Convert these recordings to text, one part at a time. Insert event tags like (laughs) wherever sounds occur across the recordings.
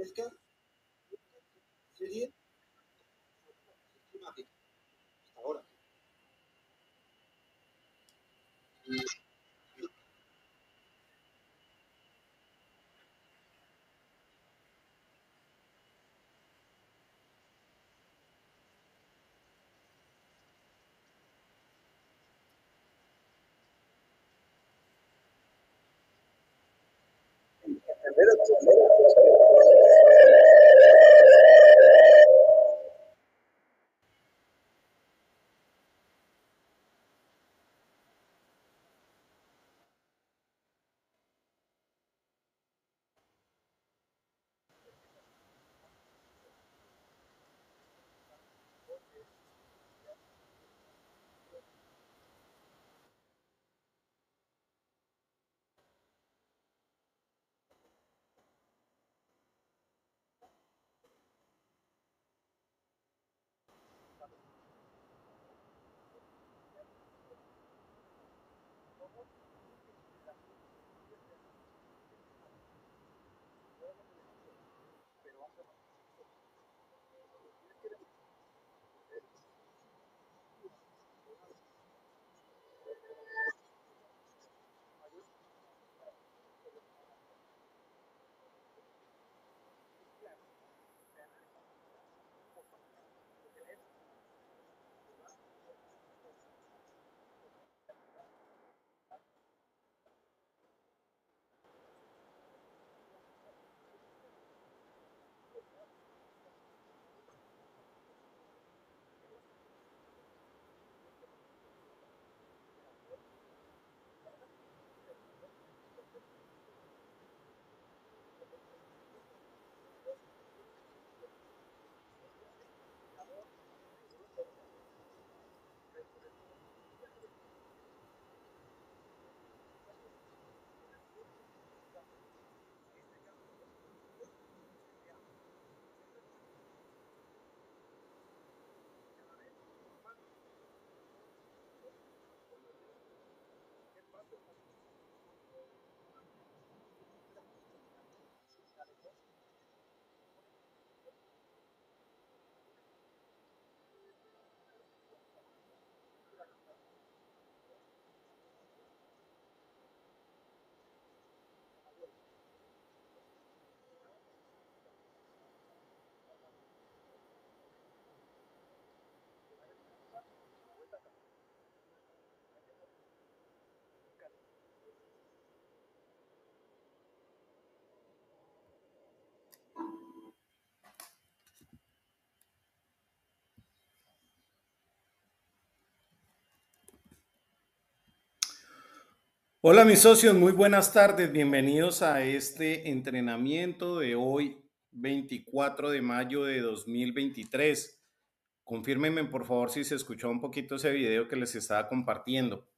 que serie climática hasta ahora. Hola mis socios, muy buenas tardes, bienvenidos a este entrenamiento de hoy, 24 de mayo de 2023. Confírmenme por favor si se escuchó un poquito ese video que les estaba compartiendo.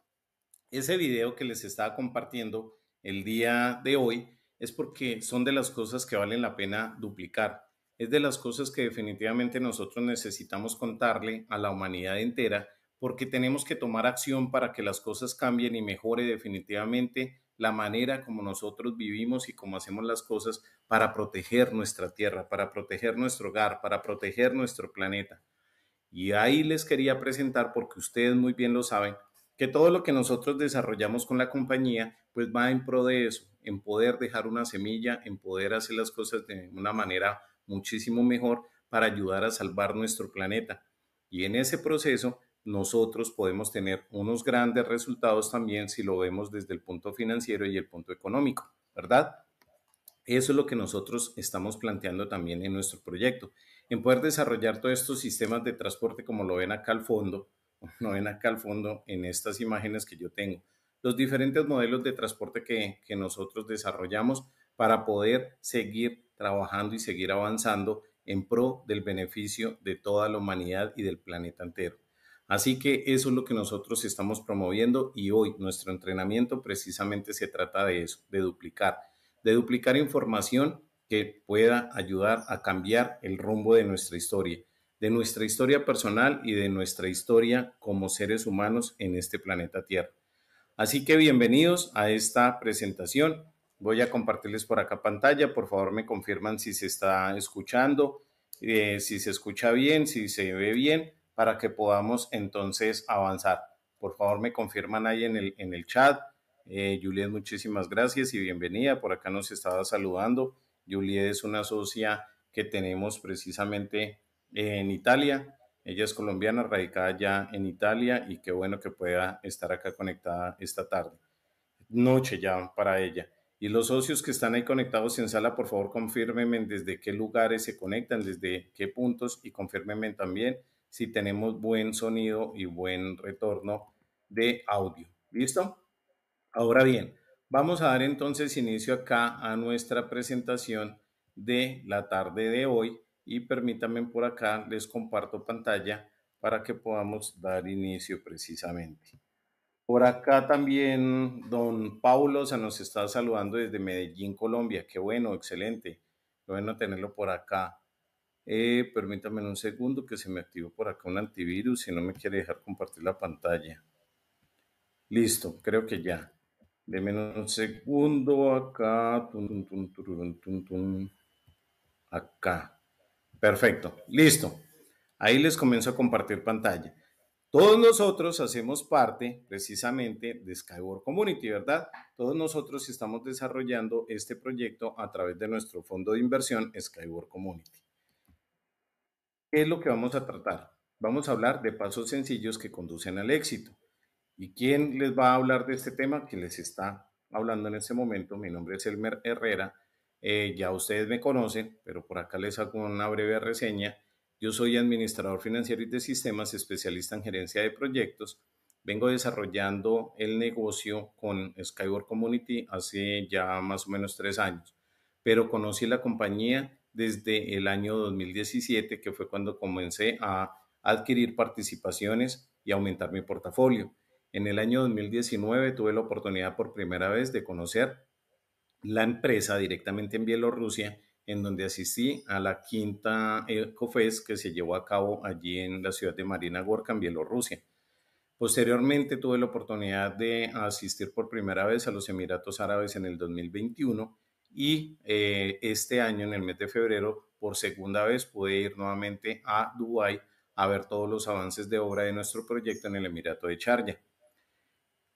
Ese video que les estaba compartiendo el día de hoy es porque son de las cosas que valen la pena duplicar. Es de las cosas que definitivamente nosotros necesitamos contarle a la humanidad entera porque tenemos que tomar acción para que las cosas cambien y mejore definitivamente la manera como nosotros vivimos y como hacemos las cosas para proteger nuestra tierra, para proteger nuestro hogar, para proteger nuestro planeta. Y ahí les quería presentar, porque ustedes muy bien lo saben, que todo lo que nosotros desarrollamos con la compañía, pues va en pro de eso, en poder dejar una semilla, en poder hacer las cosas de una manera muchísimo mejor para ayudar a salvar nuestro planeta. Y en ese proceso nosotros podemos tener unos grandes resultados también si lo vemos desde el punto financiero y el punto económico, ¿verdad? Eso es lo que nosotros estamos planteando también en nuestro proyecto, en poder desarrollar todos estos sistemas de transporte como lo ven acá al fondo, no (laughs) ven acá al fondo en estas imágenes que yo tengo, los diferentes modelos de transporte que nosotros desarrollamos para poder seguir trabajando y seguir avanzando en pro del beneficio de toda la humanidad y del planeta entero. Así que eso es lo que nosotros estamos promoviendo y hoy nuestro entrenamiento precisamente se trata de eso, de duplicar, de duplicar información que pueda ayudar a cambiar el rumbo de nuestra historia, de nuestra historia personal y de nuestra historia como seres humanos en este planeta Tierra. Así que bienvenidos a esta presentación. Voy a compartirles por acá pantalla. Por favor, me confirman si se está escuchando, eh, si se escucha bien, si se ve bien para que podamos entonces avanzar. Por favor, me confirman ahí en el, en el chat. Eh, Juliet, muchísimas gracias y bienvenida. Por acá nos estaba saludando. Juliet es una socia que tenemos precisamente en Italia. Ella es colombiana, radicada ya en Italia y qué bueno que pueda estar acá conectada esta tarde. Noche ya para ella. Y los socios que están ahí conectados en sala, por favor, confirmen desde qué lugares se conectan, desde qué puntos y confirmen también si tenemos buen sonido y buen retorno de audio. ¿Listo? Ahora bien, vamos a dar entonces inicio acá a nuestra presentación de la tarde de hoy y permítanme por acá les comparto pantalla para que podamos dar inicio precisamente. Por acá también don Paulo se nos está saludando desde Medellín, Colombia. Qué bueno, excelente. bueno tenerlo por acá. Eh, permítanme un segundo que se me activó por acá un antivirus si no me quiere dejar compartir la pantalla. Listo, creo que ya. Deme un segundo acá. acá. Perfecto, listo. Ahí les comienzo a compartir pantalla. Todos nosotros hacemos parte precisamente de Skyward Community, ¿verdad? Todos nosotros estamos desarrollando este proyecto a través de nuestro fondo de inversión Skyward Community. ¿Qué es lo que vamos a tratar? Vamos a hablar de pasos sencillos que conducen al éxito. ¿Y quién les va a hablar de este tema? Que les está hablando en este momento. Mi nombre es Elmer Herrera. Eh, ya ustedes me conocen, pero por acá les hago una breve reseña. Yo soy administrador financiero y de sistemas, especialista en gerencia de proyectos. Vengo desarrollando el negocio con Skyward Community hace ya más o menos tres años, pero conocí la compañía desde el año 2017, que fue cuando comencé a adquirir participaciones y aumentar mi portafolio. En el año 2019 tuve la oportunidad por primera vez de conocer la empresa directamente en Bielorrusia, en donde asistí a la quinta ECOFES que se llevó a cabo allí en la ciudad de Marina Gorka, en Bielorrusia. Posteriormente tuve la oportunidad de asistir por primera vez a los Emiratos Árabes en el 2021 y eh, este año, en el mes de febrero, por segunda vez pude ir nuevamente a Dubái a ver todos los avances de obra de nuestro proyecto en el Emirato de Sharjah.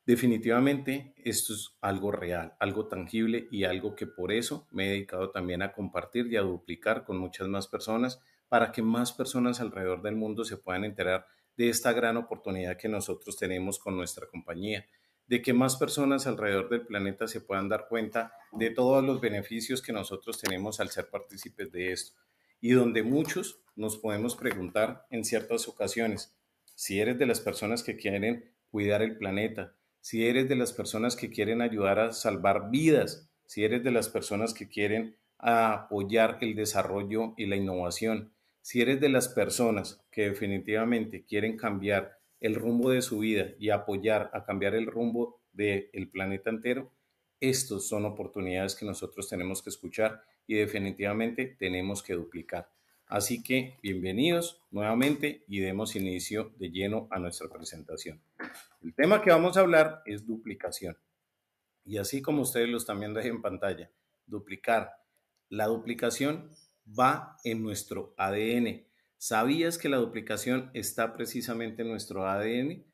Definitivamente esto es algo real, algo tangible y algo que por eso me he dedicado también a compartir y a duplicar con muchas más personas para que más personas alrededor del mundo se puedan enterar de esta gran oportunidad que nosotros tenemos con nuestra compañía de que más personas alrededor del planeta se puedan dar cuenta de todos los beneficios que nosotros tenemos al ser partícipes de esto. Y donde muchos nos podemos preguntar en ciertas ocasiones, si eres de las personas que quieren cuidar el planeta, si eres de las personas que quieren ayudar a salvar vidas, si eres de las personas que quieren apoyar el desarrollo y la innovación, si eres de las personas que definitivamente quieren cambiar el rumbo de su vida y apoyar a cambiar el rumbo del planeta entero, estas son oportunidades que nosotros tenemos que escuchar y definitivamente tenemos que duplicar. Así que bienvenidos nuevamente y demos inicio de lleno a nuestra presentación. El tema que vamos a hablar es duplicación. Y así como ustedes lo también viendo en pantalla, duplicar. La duplicación va en nuestro ADN, ¿Sabías que la duplicación está precisamente en nuestro ADN?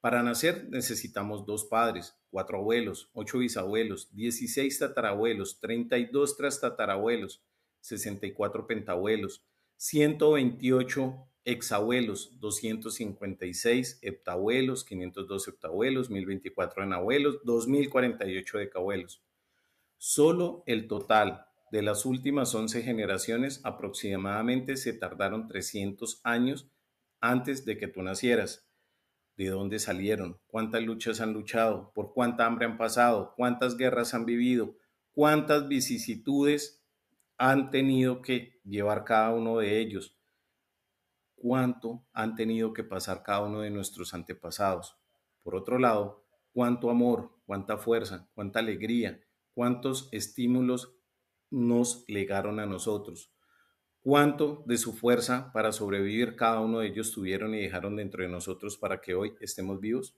Para nacer necesitamos dos padres, cuatro abuelos, ocho bisabuelos, 16 tatarabuelos, 32 trastatarabuelos, 64 pentabuelos, 128 exabuelos, 256 heptabuelos, 512 heptabuelos, 1024 enabuelos, 2048 decabuelos. Solo el total de las últimas 11 generaciones, aproximadamente se tardaron 300 años antes de que tú nacieras. ¿De dónde salieron? ¿Cuántas luchas han luchado? ¿Por cuánta hambre han pasado? ¿Cuántas guerras han vivido? ¿Cuántas vicisitudes han tenido que llevar cada uno de ellos? ¿Cuánto han tenido que pasar cada uno de nuestros antepasados? Por otro lado, cuánto amor, cuánta fuerza, cuánta alegría, cuántos estímulos nos legaron a nosotros. Cuánto de su fuerza para sobrevivir cada uno de ellos tuvieron y dejaron dentro de nosotros para que hoy estemos vivos.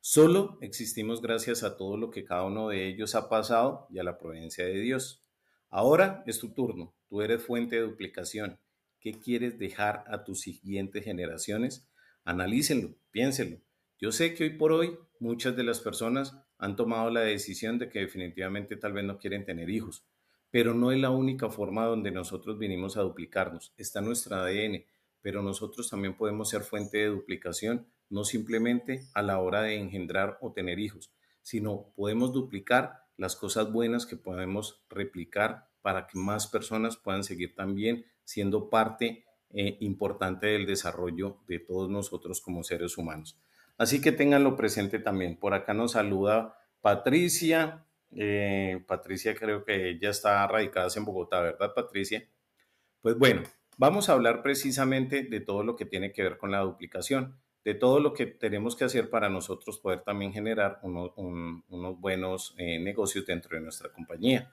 Solo existimos gracias a todo lo que cada uno de ellos ha pasado y a la providencia de Dios. Ahora es tu turno, tú eres fuente de duplicación. ¿Qué quieres dejar a tus siguientes generaciones? Analícenlo, piénsenlo. Yo sé que hoy por hoy muchas de las personas han tomado la decisión de que definitivamente tal vez no quieren tener hijos, pero no es la única forma donde nosotros vinimos a duplicarnos. Está nuestro ADN, pero nosotros también podemos ser fuente de duplicación, no simplemente a la hora de engendrar o tener hijos, sino podemos duplicar las cosas buenas que podemos replicar para que más personas puedan seguir también siendo parte eh, importante del desarrollo de todos nosotros como seres humanos. Así que tenganlo presente también. Por acá nos saluda Patricia. Eh, Patricia creo que ya está radicada en Bogotá, ¿verdad Patricia? Pues bueno, vamos a hablar precisamente de todo lo que tiene que ver con la duplicación, de todo lo que tenemos que hacer para nosotros poder también generar unos buenos eh, negocios dentro de nuestra compañía.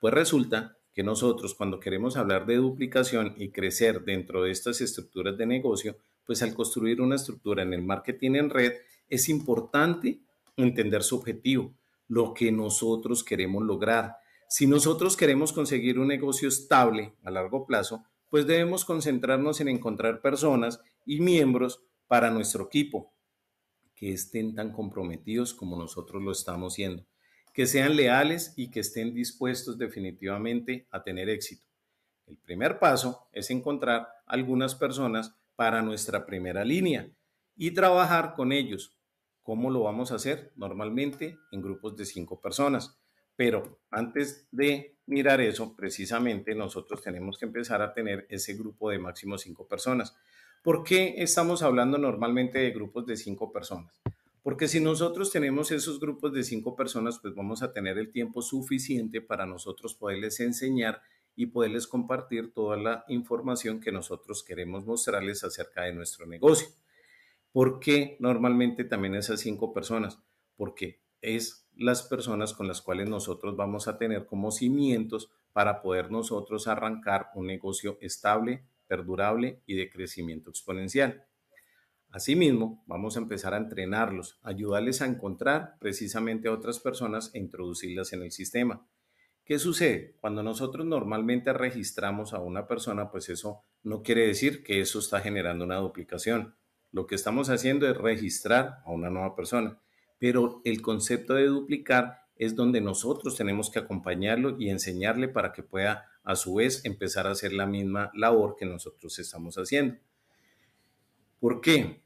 Pues resulta que nosotros cuando queremos hablar de duplicación y crecer dentro de estas estructuras de negocio, pues al construir una estructura en el marketing en red, es importante entender su objetivo, lo que nosotros queremos lograr. Si nosotros queremos conseguir un negocio estable a largo plazo, pues debemos concentrarnos en encontrar personas y miembros para nuestro equipo que estén tan comprometidos como nosotros lo estamos siendo, que sean leales y que estén dispuestos definitivamente a tener éxito. El primer paso es encontrar algunas personas para nuestra primera línea y trabajar con ellos. ¿Cómo lo vamos a hacer? Normalmente en grupos de cinco personas. Pero antes de mirar eso, precisamente nosotros tenemos que empezar a tener ese grupo de máximo cinco personas. ¿Por qué estamos hablando normalmente de grupos de cinco personas? Porque si nosotros tenemos esos grupos de cinco personas, pues vamos a tener el tiempo suficiente para nosotros poderles enseñar y poderles compartir toda la información que nosotros queremos mostrarles acerca de nuestro negocio. porque normalmente también esas cinco personas? Porque es las personas con las cuales nosotros vamos a tener como cimientos para poder nosotros arrancar un negocio estable, perdurable y de crecimiento exponencial. Asimismo, vamos a empezar a entrenarlos, ayudarles a encontrar precisamente a otras personas e introducirlas en el sistema. ¿Qué sucede? Cuando nosotros normalmente registramos a una persona, pues eso no quiere decir que eso está generando una duplicación. Lo que estamos haciendo es registrar a una nueva persona, pero el concepto de duplicar es donde nosotros tenemos que acompañarlo y enseñarle para que pueda a su vez empezar a hacer la misma labor que nosotros estamos haciendo. ¿Por qué?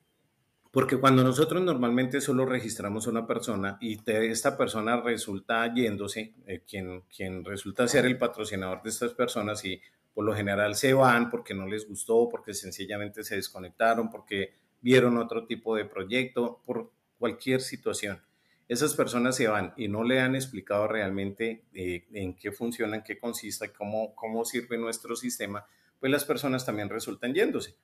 Porque cuando nosotros normalmente solo registramos a una persona y esta persona resulta yéndose, eh, quien, resulta ser el patrocinador de estas personas y por lo general se van porque no les gustó, porque sencillamente se desconectaron, porque vieron otro tipo de proyecto, por cualquier situación. Esas personas se van y no le han explicado realmente eh, en qué funcionan, qué consiste, cómo, cómo sirve nuestro sistema, pues las personas también resultan yéndose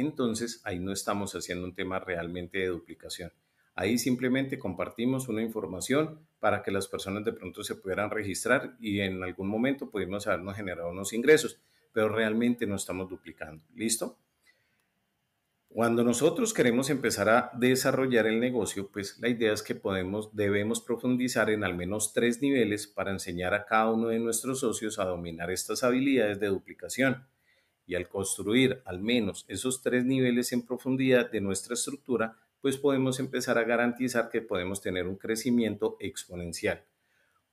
entonces ahí no estamos haciendo un tema realmente de duplicación. Ahí simplemente compartimos una información para que las personas de pronto se pudieran registrar y en algún momento pudimos habernos generado unos ingresos, pero realmente no estamos duplicando. ¿Listo? Cuando nosotros queremos empezar a desarrollar el negocio, pues la idea es que podemos, debemos profundizar en al menos tres niveles para enseñar a cada uno de nuestros socios a dominar estas habilidades de duplicación y al construir al menos esos tres niveles en profundidad de nuestra estructura, pues podemos empezar a garantizar que podemos tener un crecimiento exponencial.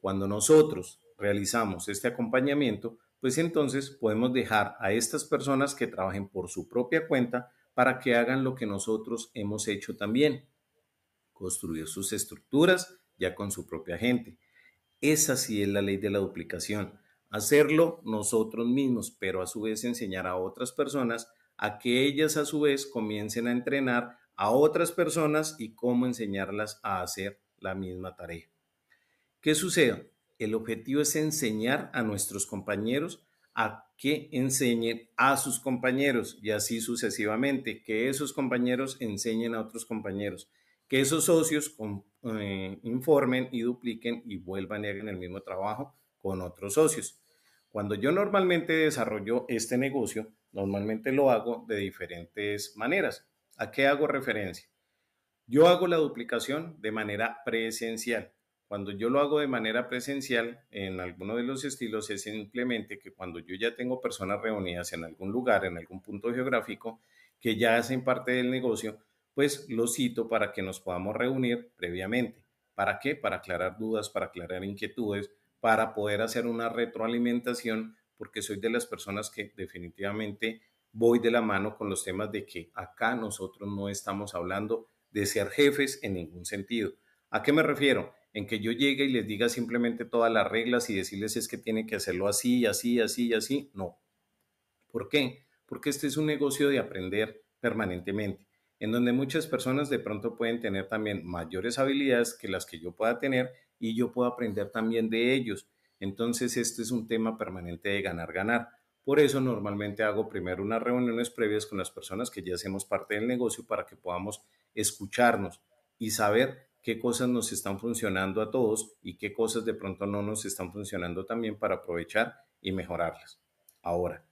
Cuando nosotros realizamos este acompañamiento, pues entonces podemos dejar a estas personas que trabajen por su propia cuenta para que hagan lo que nosotros hemos hecho también, construir sus estructuras ya con su propia gente. Esa sí es la ley de la duplicación hacerlo nosotros mismos, pero a su vez enseñar a otras personas a que ellas a su vez comiencen a entrenar a otras personas y cómo enseñarlas a hacer la misma tarea. ¿Qué sucede? El objetivo es enseñar a nuestros compañeros a que enseñen a sus compañeros y así sucesivamente, que esos compañeros enseñen a otros compañeros, que esos socios eh, informen y dupliquen y vuelvan y hagan el mismo trabajo con otros socios. Cuando yo normalmente desarrollo este negocio, normalmente lo hago de diferentes maneras. ¿A qué hago referencia? Yo hago la duplicación de manera presencial. Cuando yo lo hago de manera presencial, en alguno de los estilos es simplemente que cuando yo ya tengo personas reunidas en algún lugar, en algún punto geográfico, que ya hacen parte del negocio, pues lo cito para que nos podamos reunir previamente. ¿Para qué? Para aclarar dudas, para aclarar inquietudes, para poder hacer una retroalimentación, porque soy de las personas que definitivamente voy de la mano con los temas de que acá nosotros no estamos hablando de ser jefes en ningún sentido. ¿A qué me refiero? En que yo llegue y les diga simplemente todas las reglas y decirles es que tienen que hacerlo así, así, así, así. No. ¿Por qué? Porque este es un negocio de aprender permanentemente, en donde muchas personas de pronto pueden tener también mayores habilidades que las que yo pueda tener y yo puedo aprender también de ellos. Entonces, este es un tema permanente de ganar, ganar. Por eso normalmente hago primero unas reuniones previas con las personas que ya hacemos parte del negocio para que podamos escucharnos y saber qué cosas nos están funcionando a todos y qué cosas de pronto no nos están funcionando también para aprovechar y mejorarlas. Ahora,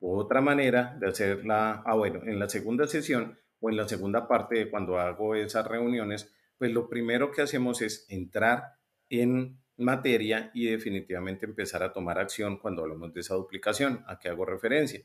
otra manera de hacerla, ah bueno, en la segunda sesión o en la segunda parte de cuando hago esas reuniones, pues lo primero que hacemos es entrar en materia y definitivamente empezar a tomar acción cuando hablamos de esa duplicación, a qué hago referencia.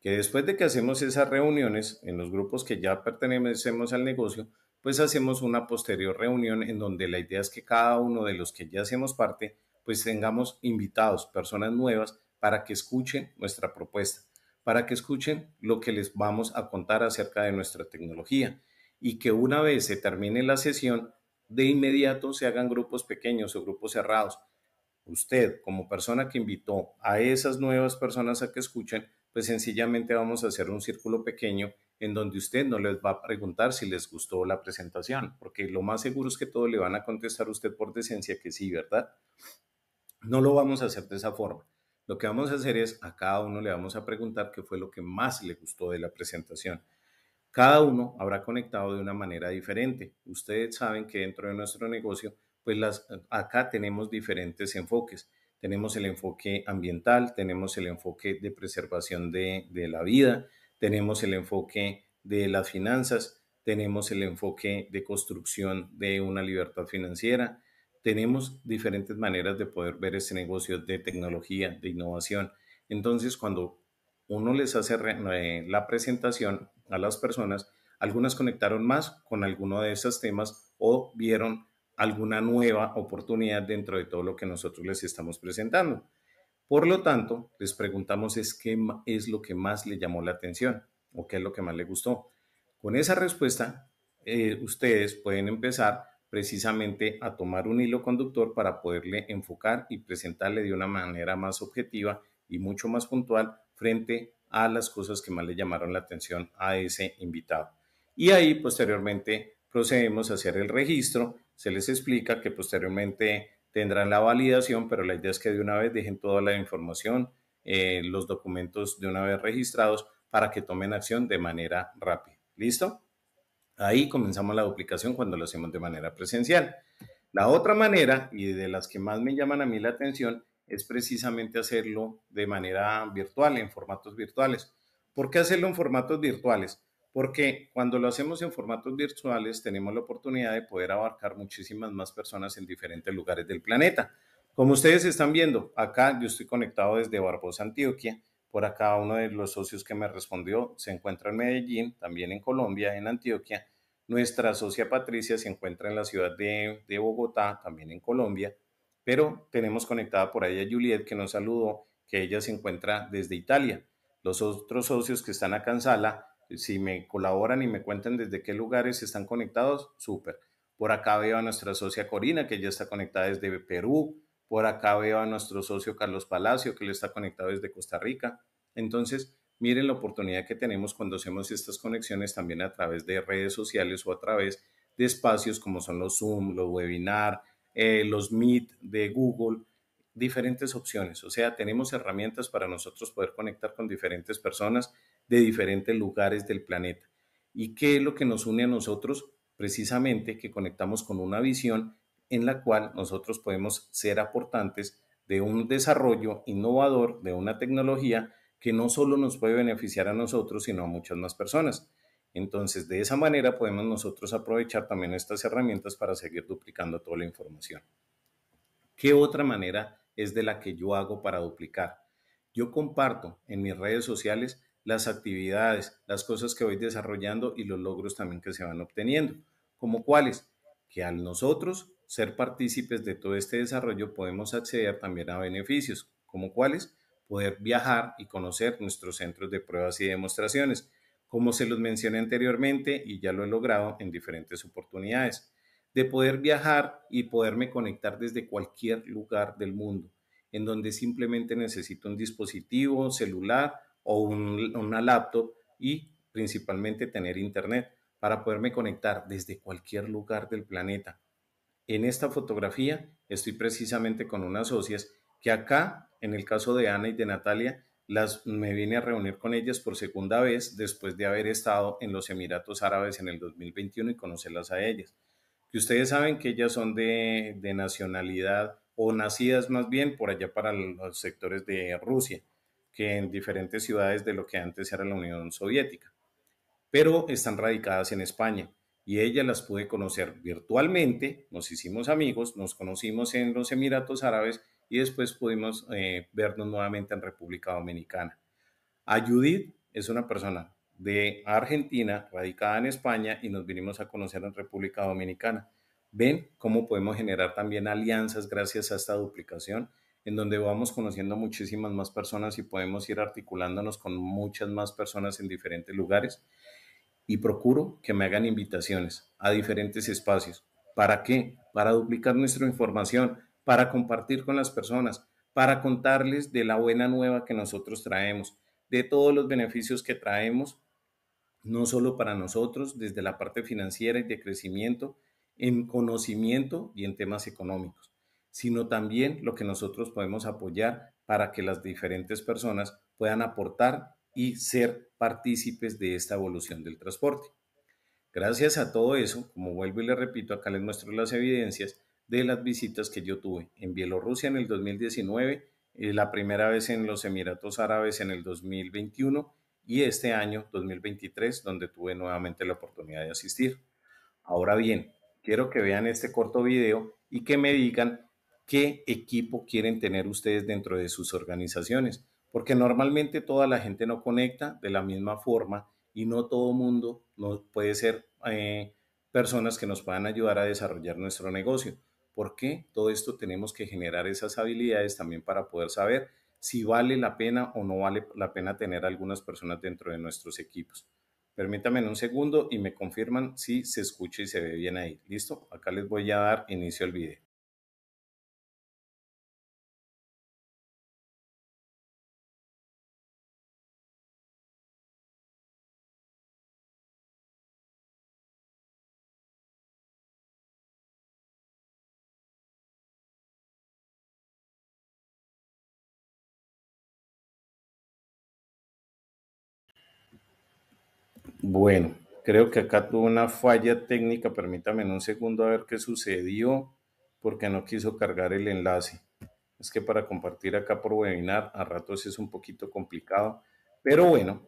Que después de que hacemos esas reuniones en los grupos que ya pertenecemos al negocio, pues hacemos una posterior reunión en donde la idea es que cada uno de los que ya hacemos parte, pues tengamos invitados, personas nuevas, para que escuchen nuestra propuesta, para que escuchen lo que les vamos a contar acerca de nuestra tecnología y que una vez se termine la sesión, de inmediato se hagan grupos pequeños o grupos cerrados. Usted, como persona que invitó a esas nuevas personas a que escuchen, pues sencillamente vamos a hacer un círculo pequeño en donde usted no les va a preguntar si les gustó la presentación, porque lo más seguro es que todo le van a contestar usted por decencia que sí, ¿verdad? No lo vamos a hacer de esa forma. Lo que vamos a hacer es a cada uno le vamos a preguntar qué fue lo que más le gustó de la presentación. Cada uno habrá conectado de una manera diferente. Ustedes saben que dentro de nuestro negocio, pues las, acá tenemos diferentes enfoques. Tenemos el enfoque ambiental, tenemos el enfoque de preservación de, la vida, tenemos el enfoque de las finanzas, tenemos el enfoque de construcción de una libertad financiera, tenemos diferentes maneras de poder ver ese negocio de tecnología, de innovación. Entonces, cuando uno les hace eh, la presentación, a las personas, algunas conectaron más con alguno de esos temas o vieron alguna nueva oportunidad dentro de todo lo que nosotros les estamos presentando. Por lo tanto, les preguntamos es qué es lo que más le llamó la atención o qué es lo que más le gustó. Con esa respuesta, eh, ustedes pueden empezar precisamente a tomar un hilo conductor para poderle enfocar y presentarle de una manera más objetiva y mucho más puntual frente a las cosas que más le llamaron la atención a ese invitado. Y ahí posteriormente procedemos a hacer el registro, se les explica que posteriormente tendrán la validación, pero la idea es que de una vez dejen toda la información, eh, los documentos de una vez registrados para que tomen acción de manera rápida. ¿Listo? Ahí comenzamos la duplicación cuando lo hacemos de manera presencial. La otra manera, y de las que más me llaman a mí la atención, es precisamente hacerlo de manera virtual, en formatos virtuales. ¿Por qué hacerlo en formatos virtuales? Porque cuando lo hacemos en formatos virtuales tenemos la oportunidad de poder abarcar muchísimas más personas en diferentes lugares del planeta. Como ustedes están viendo, acá yo estoy conectado desde Barbosa, Antioquia. Por acá uno de los socios que me respondió se encuentra en Medellín, también en Colombia, en Antioquia. Nuestra socia Patricia se encuentra en la ciudad de, de Bogotá, también en Colombia pero tenemos conectada por ahí a Juliet que nos saludó, que ella se encuentra desde Italia. Los otros socios que están acá en sala, si me colaboran y me cuentan desde qué lugares están conectados, súper. Por acá veo a nuestra socia Corina, que ya está conectada desde Perú. Por acá veo a nuestro socio Carlos Palacio, que le está conectado desde Costa Rica. Entonces, miren la oportunidad que tenemos cuando hacemos estas conexiones también a través de redes sociales o a través de espacios como son los Zoom, los webinar, eh, los Meet de Google, diferentes opciones. O sea, tenemos herramientas para nosotros poder conectar con diferentes personas de diferentes lugares del planeta. ¿Y qué es lo que nos une a nosotros? Precisamente que conectamos con una visión en la cual nosotros podemos ser aportantes de un desarrollo innovador, de una tecnología que no solo nos puede beneficiar a nosotros, sino a muchas más personas. Entonces, de esa manera podemos nosotros aprovechar también estas herramientas para seguir duplicando toda la información. ¿Qué otra manera es de la que yo hago para duplicar? Yo comparto en mis redes sociales las actividades, las cosas que voy desarrollando y los logros también que se van obteniendo, como cuáles, que al nosotros ser partícipes de todo este desarrollo podemos acceder también a beneficios, como cuáles, poder viajar y conocer nuestros centros de pruebas y demostraciones, como se los mencioné anteriormente y ya lo he logrado en diferentes oportunidades, de poder viajar y poderme conectar desde cualquier lugar del mundo, en donde simplemente necesito un dispositivo celular o una laptop y principalmente tener internet para poderme conectar desde cualquier lugar del planeta. En esta fotografía estoy precisamente con unas socias que acá, en el caso de Ana y de Natalia, me vine a reunir con ellas por segunda vez después de haber estado en los Emiratos Árabes en el 2021 y conocerlas a ellas. Que ustedes saben que ellas son de, de nacionalidad o nacidas más bien por allá para los sectores de Rusia, que en diferentes ciudades de lo que antes era la Unión Soviética, pero están radicadas en España. Y ella las pude conocer virtualmente, nos hicimos amigos, nos conocimos en los Emiratos Árabes y después pudimos eh, vernos nuevamente en República Dominicana. A es una persona de Argentina, radicada en España, y nos vinimos a conocer en República Dominicana. Ven cómo podemos generar también alianzas gracias a esta duplicación, en donde vamos conociendo muchísimas más personas y podemos ir articulándonos con muchas más personas en diferentes lugares. Y procuro que me hagan invitaciones a diferentes espacios. ¿Para qué? Para duplicar nuestra información, para compartir con las personas, para contarles de la buena nueva que nosotros traemos, de todos los beneficios que traemos, no solo para nosotros, desde la parte financiera y de crecimiento, en conocimiento y en temas económicos, sino también lo que nosotros podemos apoyar para que las diferentes personas puedan aportar y ser partícipes de esta evolución del transporte. Gracias a todo eso, como vuelvo y le repito, acá les muestro las evidencias, de las visitas que yo tuve en Bielorrusia en el 2019, eh, la primera vez en los Emiratos Árabes en el 2021 y este año 2023, donde tuve nuevamente la oportunidad de asistir. Ahora bien, quiero que vean este corto video y que me digan qué equipo quieren tener ustedes dentro de sus organizaciones, porque normalmente toda la gente no conecta de la misma forma y no todo mundo no puede ser eh, personas que nos puedan ayudar a desarrollar nuestro negocio. ¿Por qué? Todo esto tenemos que generar esas habilidades también para poder saber si vale la pena o no vale la pena tener algunas personas dentro de nuestros equipos. Permítanme un segundo y me confirman si se escucha y se ve bien ahí. ¿Listo? Acá les voy a dar inicio al video. Bueno, creo que acá tuvo una falla técnica. Permítame en un segundo a ver qué sucedió, porque no quiso cargar el enlace. Es que para compartir acá por webinar a ratos es un poquito complicado. Pero bueno,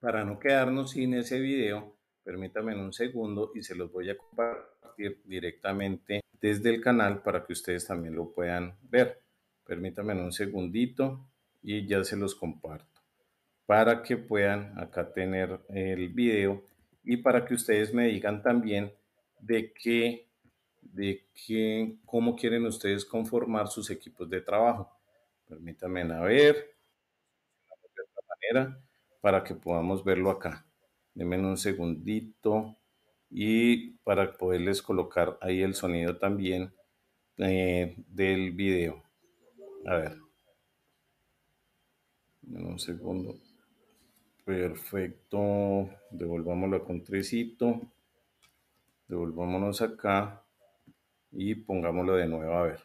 para no quedarnos sin ese video, permítame en un segundo y se los voy a compartir directamente desde el canal para que ustedes también lo puedan ver. Permítanme en un segundito y ya se los comparto para que puedan acá tener el video y para que ustedes me digan también de qué, de qué, cómo quieren ustedes conformar sus equipos de trabajo. Permítanme a ver de otra manera para que podamos verlo acá. Denme un segundito y para poderles colocar ahí el sonido también eh, del video. A ver. Denme un segundo. Perfecto. Devolvámoslo con tresito. Devolvámonos acá y pongámoslo de nuevo a ver.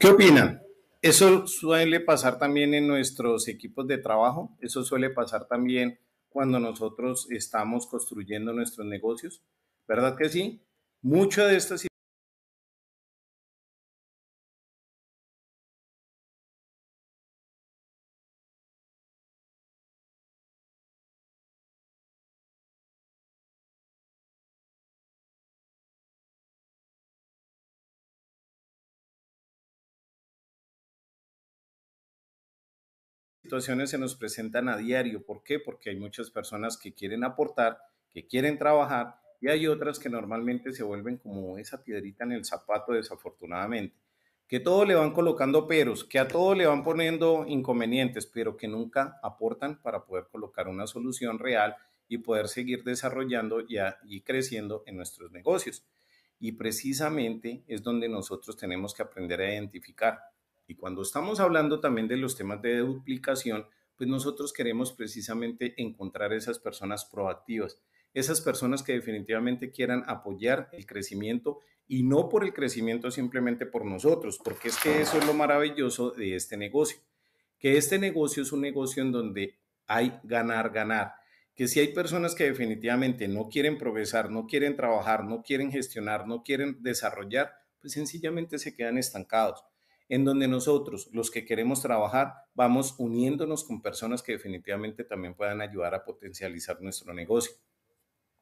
¿Qué opina? Eso suele pasar también en nuestros equipos de trabajo. Eso suele pasar también cuando nosotros estamos construyendo nuestros negocios, ¿verdad que sí? Muchas de estas situaciones se nos presentan a diario. ¿Por qué? Porque hay muchas personas que quieren aportar, que quieren trabajar y hay otras que normalmente se vuelven como esa piedrita en el zapato, desafortunadamente. Que todo le van colocando peros, que a todo le van poniendo inconvenientes, pero que nunca aportan para poder colocar una solución real y poder seguir desarrollando y, y creciendo en nuestros negocios. Y precisamente es donde nosotros tenemos que aprender a identificar y cuando estamos hablando también de los temas de duplicación, pues nosotros queremos precisamente encontrar esas personas proactivas, esas personas que definitivamente quieran apoyar el crecimiento y no por el crecimiento simplemente por nosotros, porque es que eso es lo maravilloso de este negocio, que este negocio es un negocio en donde hay ganar, ganar, que si hay personas que definitivamente no quieren progresar, no quieren trabajar, no quieren gestionar, no quieren desarrollar, pues sencillamente se quedan estancados en donde nosotros, los que queremos trabajar, vamos uniéndonos con personas que definitivamente también puedan ayudar a potencializar nuestro negocio,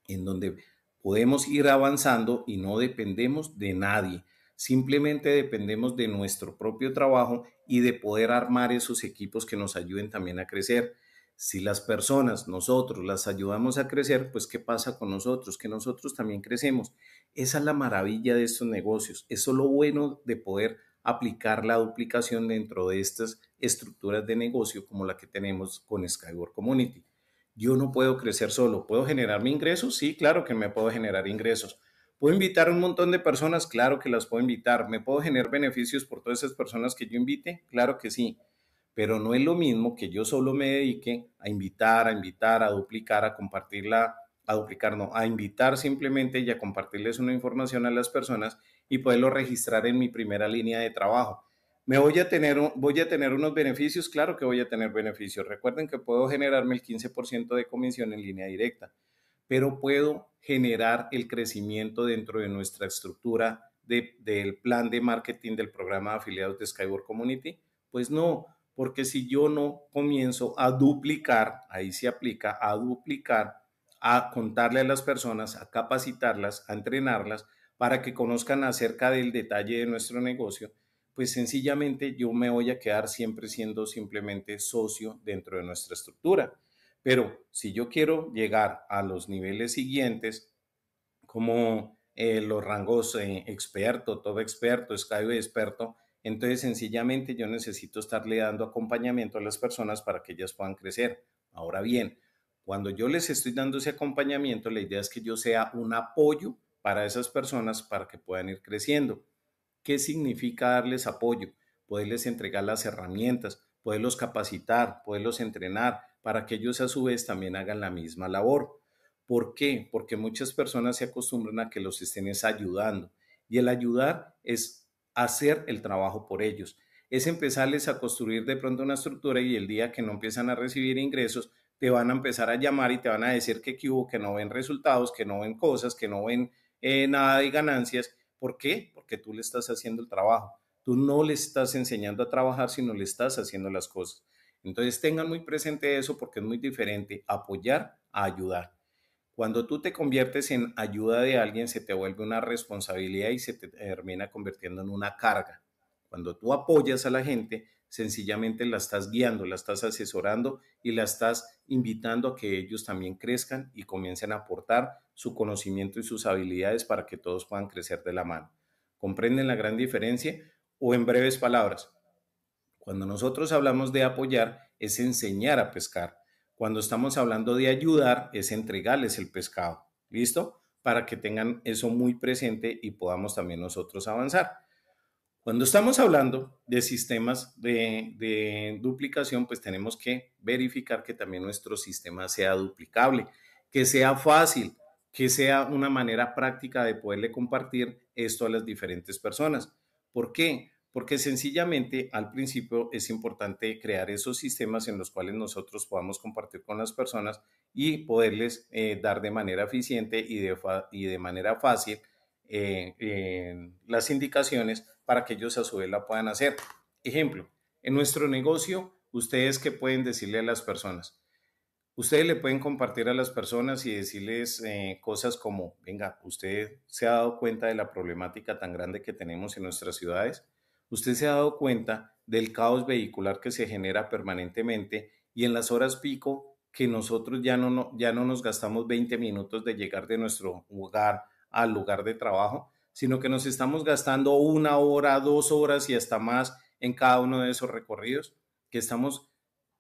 en donde podemos ir avanzando y no dependemos de nadie. Simplemente dependemos de nuestro propio trabajo y de poder armar esos equipos que nos ayuden también a crecer. Si las personas, nosotros, las ayudamos a crecer, pues ¿qué pasa con nosotros? Que nosotros también crecemos. Esa es la maravilla de estos negocios. Eso es lo bueno de poder aplicar la duplicación dentro de estas estructuras de negocio como la que tenemos con Skyward Community. Yo no puedo crecer solo, ¿puedo generar mi ingreso? Sí, claro que me puedo generar ingresos. ¿Puedo invitar un montón de personas? Claro que las puedo invitar. ¿Me puedo generar beneficios por todas esas personas que yo invite? Claro que sí. Pero no es lo mismo que yo solo me dedique a invitar, a invitar, a duplicar, a compartirla, a duplicar, no, a invitar simplemente y a compartirles una información a las personas y poderlo registrar en mi primera línea de trabajo. Me voy a tener, voy a tener unos beneficios, claro que voy a tener beneficios. Recuerden que puedo generarme el 15% de comisión en línea directa, pero puedo generar el crecimiento dentro de nuestra estructura del plan de marketing del programa de afiliados de Skyward Community. Pues no, porque si yo no comienzo a duplicar, ahí se aplica, a duplicar, a contarle a las personas, a capacitarlas, a entrenarlas, para que conozcan acerca del detalle de nuestro negocio, pues sencillamente yo me voy a quedar siempre siendo simplemente socio dentro de nuestra estructura. Pero si yo quiero llegar a los niveles siguientes, como eh, los rangos eh, experto, todo experto, Skype experto, entonces sencillamente yo necesito estarle dando acompañamiento a las personas para que ellas puedan crecer. Ahora bien, cuando yo les estoy dando ese acompañamiento, la idea es que yo sea un apoyo para esas personas para que puedan ir creciendo. ¿Qué significa darles apoyo? Poderles entregar las herramientas, poderlos capacitar, poderlos entrenar para que ellos a su vez también hagan la misma labor. ¿Por qué? Porque muchas personas se acostumbran a que los estén ayudando y el ayudar es hacer el trabajo por ellos. Es empezarles a construir de pronto una estructura y el día que no empiezan a recibir ingresos, te van a empezar a llamar y te van a decir que, que que no ven resultados, que no ven cosas, que no ven eh, nada de ganancias. ¿Por qué? Porque tú le estás haciendo el trabajo. Tú no le estás enseñando a trabajar, sino le estás haciendo las cosas. Entonces tengan muy presente eso porque es muy diferente apoyar a ayudar. Cuando tú te conviertes en ayuda de alguien, se te vuelve una responsabilidad y se te termina convirtiendo en una carga. Cuando tú apoyas a la gente, sencillamente la estás guiando, la estás asesorando y la estás invitando a que ellos también crezcan y comiencen a aportar su conocimiento y sus habilidades para que todos puedan crecer de la mano. ¿Comprenden la gran diferencia? O en breves palabras, cuando nosotros hablamos de apoyar es enseñar a pescar. Cuando estamos hablando de ayudar es entregarles el pescado. ¿Listo? Para que tengan eso muy presente y podamos también nosotros avanzar. Cuando estamos hablando de sistemas de, de, duplicación, pues tenemos que verificar que también nuestro sistema sea duplicable, que sea fácil, que sea una manera práctica de poderle compartir esto a las diferentes personas. ¿Por qué? Porque sencillamente al principio es importante crear esos sistemas en los cuales nosotros podamos compartir con las personas y poderles eh, dar de manera eficiente y de, y de manera fácil eh, eh, las indicaciones para que ellos a su vez la puedan hacer. Ejemplo, en nuestro negocio, ustedes que pueden decirle a las personas, Ustedes le pueden compartir a las personas y decirles eh, cosas como, venga, usted se ha dado cuenta de la problemática tan grande que tenemos en nuestras ciudades, usted se ha dado cuenta del caos vehicular que se genera permanentemente y en las horas pico que nosotros ya no, ya no nos gastamos 20 minutos de llegar de nuestro hogar al lugar de trabajo, sino que nos estamos gastando una hora, dos horas y hasta más en cada uno de esos recorridos, que estamos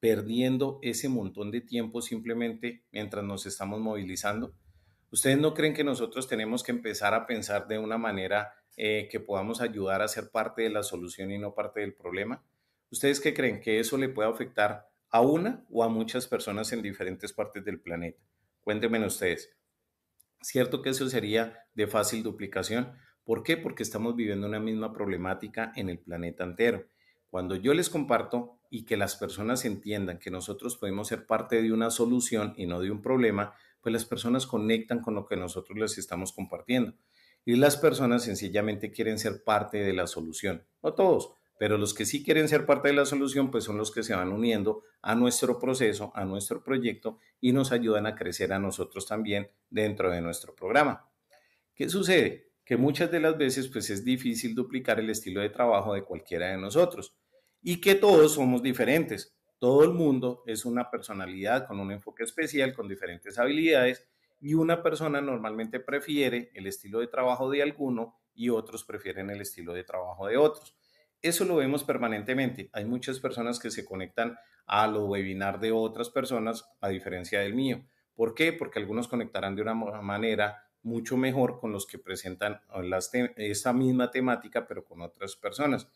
perdiendo ese montón de tiempo simplemente mientras nos estamos movilizando? ¿Ustedes no creen que nosotros tenemos que empezar a pensar de una manera eh, que podamos ayudar a ser parte de la solución y no parte del problema? ¿Ustedes qué creen que eso le pueda afectar a una o a muchas personas en diferentes partes del planeta? Cuéntenme ustedes. ¿Cierto que eso sería de fácil duplicación? ¿Por qué? Porque estamos viviendo una misma problemática en el planeta entero. Cuando yo les comparto y que las personas entiendan que nosotros podemos ser parte de una solución y no de un problema, pues las personas conectan con lo que nosotros les estamos compartiendo. Y las personas sencillamente quieren ser parte de la solución. No todos, pero los que sí quieren ser parte de la solución, pues son los que se van uniendo a nuestro proceso, a nuestro proyecto y nos ayudan a crecer a nosotros también dentro de nuestro programa. ¿Qué sucede? Que muchas de las veces pues es difícil duplicar el estilo de trabajo de cualquiera de nosotros y que todos somos diferentes. Todo el mundo es una personalidad con un enfoque especial, con diferentes habilidades y una persona normalmente prefiere el estilo de trabajo de alguno y otros prefieren el estilo de trabajo de otros. Eso lo vemos permanentemente. Hay muchas personas que se conectan a lo webinar de otras personas a diferencia del mío. ¿Por qué? Porque algunos conectarán de una manera mucho mejor con los que presentan esa misma temática pero con otras personas.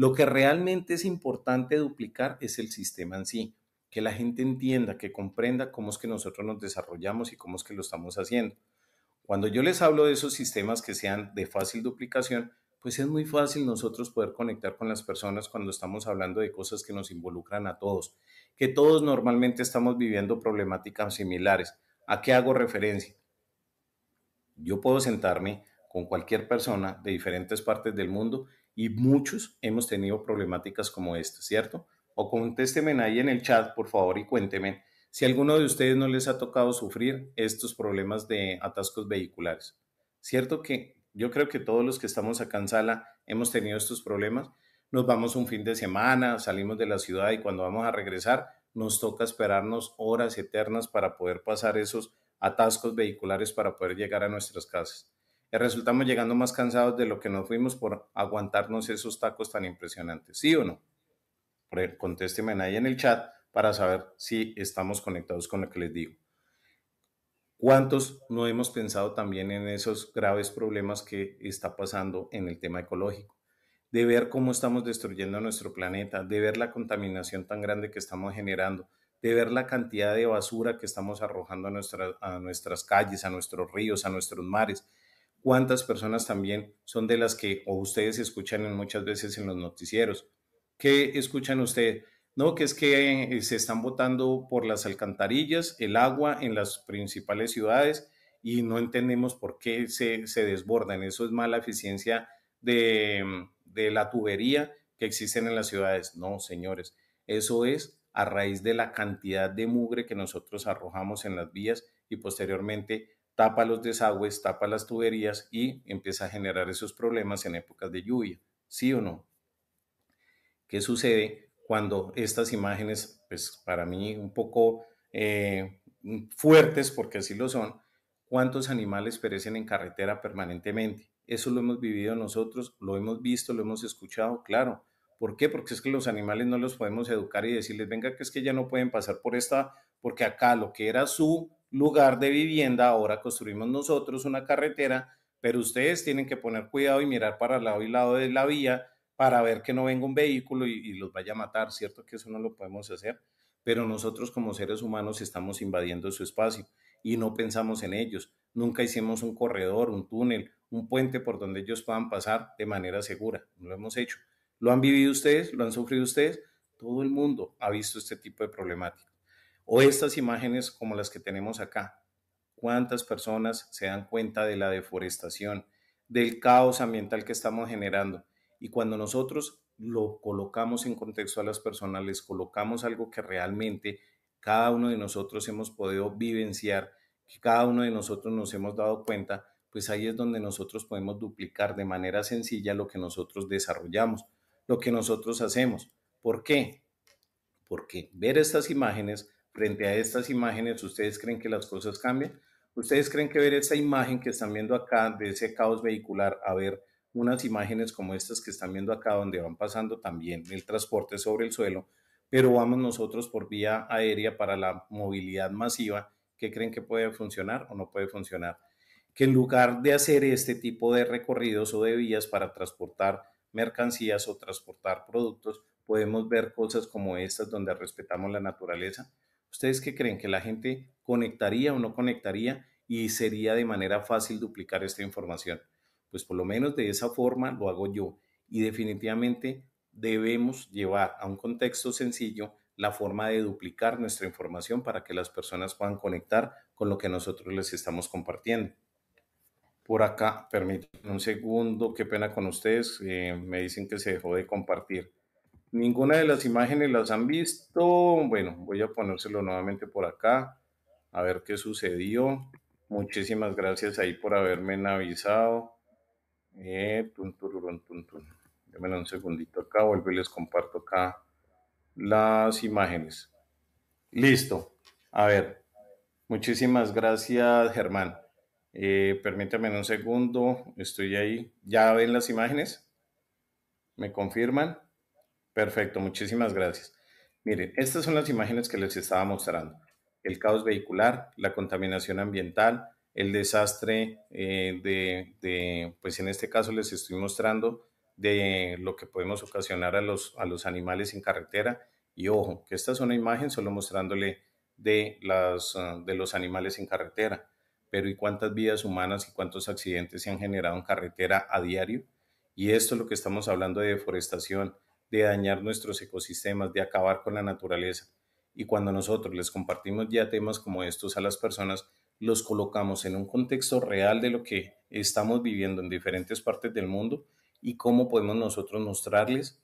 Lo que realmente es importante duplicar es el sistema en sí, que la gente entienda, que comprenda cómo es que nosotros nos desarrollamos y cómo es que lo estamos haciendo. Cuando yo les hablo de esos sistemas que sean de fácil duplicación, pues es muy fácil nosotros poder conectar con las personas cuando estamos hablando de cosas que nos involucran a todos, que todos normalmente estamos viviendo problemáticas similares. ¿A qué hago referencia? Yo puedo sentarme con cualquier persona de diferentes partes del mundo y muchos hemos tenido problemáticas como esta, ¿cierto? O contésteme ahí en el chat, por favor, y cuénteme si alguno de ustedes no les ha tocado sufrir estos problemas de atascos vehiculares. ¿Cierto que yo creo que todos los que estamos acá en sala hemos tenido estos problemas? Nos vamos un fin de semana, salimos de la ciudad y cuando vamos a regresar nos toca esperarnos horas eternas para poder pasar esos atascos vehiculares para poder llegar a nuestras casas. Eh, resultamos llegando más cansados de lo que nos fuimos por aguantarnos esos tacos tan impresionantes, ¿sí o no? Contésteme ahí en el chat para saber si estamos conectados con lo que les digo. ¿Cuántos no hemos pensado también en esos graves problemas que está pasando en el tema ecológico? De ver cómo estamos destruyendo nuestro planeta, de ver la contaminación tan grande que estamos generando, de ver la cantidad de basura que estamos arrojando a, a nuestras calles, a nuestros ríos, a nuestros mares, cuántas personas también son de las que o ustedes escuchan muchas veces en los noticieros. ¿Qué escuchan ustedes? No, que es que eh, se están botando por las alcantarillas, el agua en las principales ciudades y no entendemos por qué se, desbordan. Eso es mala eficiencia de, mm, de la tubería que existen en las ciudades. No, señores, eso es a raíz de la cantidad de mugre que nosotros arrojamos en las vías y posteriormente tapa los desagües, tapa las tuberías y empieza a generar esos problemas en épocas de lluvia, ¿sí o no? ¿Qué sucede cuando estas imágenes, pues para mí un poco eh, fuertes, porque así lo son, cuántos animales perecen en carretera permanentemente? Eso lo hemos vivido nosotros, lo hemos visto, lo hemos escuchado, claro. ¿Por qué? Porque es que los animales no los podemos educar y decirles, venga, que es que ya no pueden pasar por esta, porque acá lo que era su lugar de vivienda, ahora construimos nosotros una carretera, pero ustedes tienen que poner cuidado y mirar para el lado y lado de la vía para ver que no venga un vehículo y, los vaya a matar, ¿cierto? Que eso no lo podemos hacer, pero nosotros como seres humanos estamos invadiendo su espacio y no pensamos en ellos. Nunca hicimos un corredor, un túnel, un puente por donde ellos puedan pasar de manera segura. No lo hemos hecho. Lo han vivido ustedes, lo han sufrido ustedes. Todo el mundo ha visto este tipo de problemática. O estas imágenes como las que tenemos acá. ¿Cuántas personas se dan cuenta de la deforestación, del caos ambiental que estamos generando? Y cuando nosotros lo colocamos en contexto a las personas, les colocamos algo que realmente cada uno de nosotros hemos podido vivenciar, que cada uno de nosotros nos hemos dado cuenta, pues ahí es donde nosotros podemos duplicar de manera sencilla lo que nosotros desarrollamos, lo que nosotros hacemos. ¿Por qué? Porque ver estas imágenes frente a estas imágenes, ¿ustedes creen que las cosas cambian? ¿Ustedes creen que ver esa imagen que están viendo acá de ese caos vehicular, a ver unas imágenes como estas que están viendo acá, donde van pasando también el transporte sobre el suelo, pero vamos nosotros por vía aérea para la movilidad masiva, ¿qué creen que puede funcionar o no puede funcionar? Que en lugar de hacer este tipo de recorridos o de vías para transportar mercancías o transportar productos, podemos ver cosas como estas donde respetamos la naturaleza. ¿Ustedes qué creen? ¿Que la gente conectaría o no conectaría y sería de manera fácil duplicar esta información? Pues por lo menos de esa forma lo hago yo y definitivamente debemos llevar a un contexto sencillo la forma de duplicar nuestra información para que las personas puedan conectar con lo que nosotros les estamos compartiendo. Por acá, permítanme un segundo, qué pena con ustedes, eh, me dicen que se dejó de compartir. Ninguna de las imágenes las han visto. Bueno, voy a ponérselo nuevamente por acá, a ver qué sucedió. Muchísimas gracias ahí por haberme avisado. Eh, un segundito acá, vuelvo y les comparto acá las imágenes. Listo. A ver, muchísimas gracias, Germán. Eh, permítanme un segundo, estoy ahí. ¿Ya ven las imágenes? ¿Me confirman? Perfecto, muchísimas gracias. Miren, estas son las imágenes que les estaba mostrando. El caos vehicular, la contaminación ambiental, el desastre eh, de, pues en este caso les estoy mostrando de lo que podemos ocasionar a los, a los animales en carretera. Y ojo, que esta es una imagen solo mostrándole de, las, ah, de los animales en carretera, pero ¿y cuántas vidas humanas y cuántos accidentes se han generado en carretera a diario? Y esto es lo que estamos hablando de deforestación, de dañar nuestros ecosistemas, de acabar con la naturaleza. Y cuando nosotros les compartimos ya temas como estos a las personas, los colocamos en un contexto real de lo que estamos viviendo en diferentes partes del mundo y cómo podemos nosotros mostrarles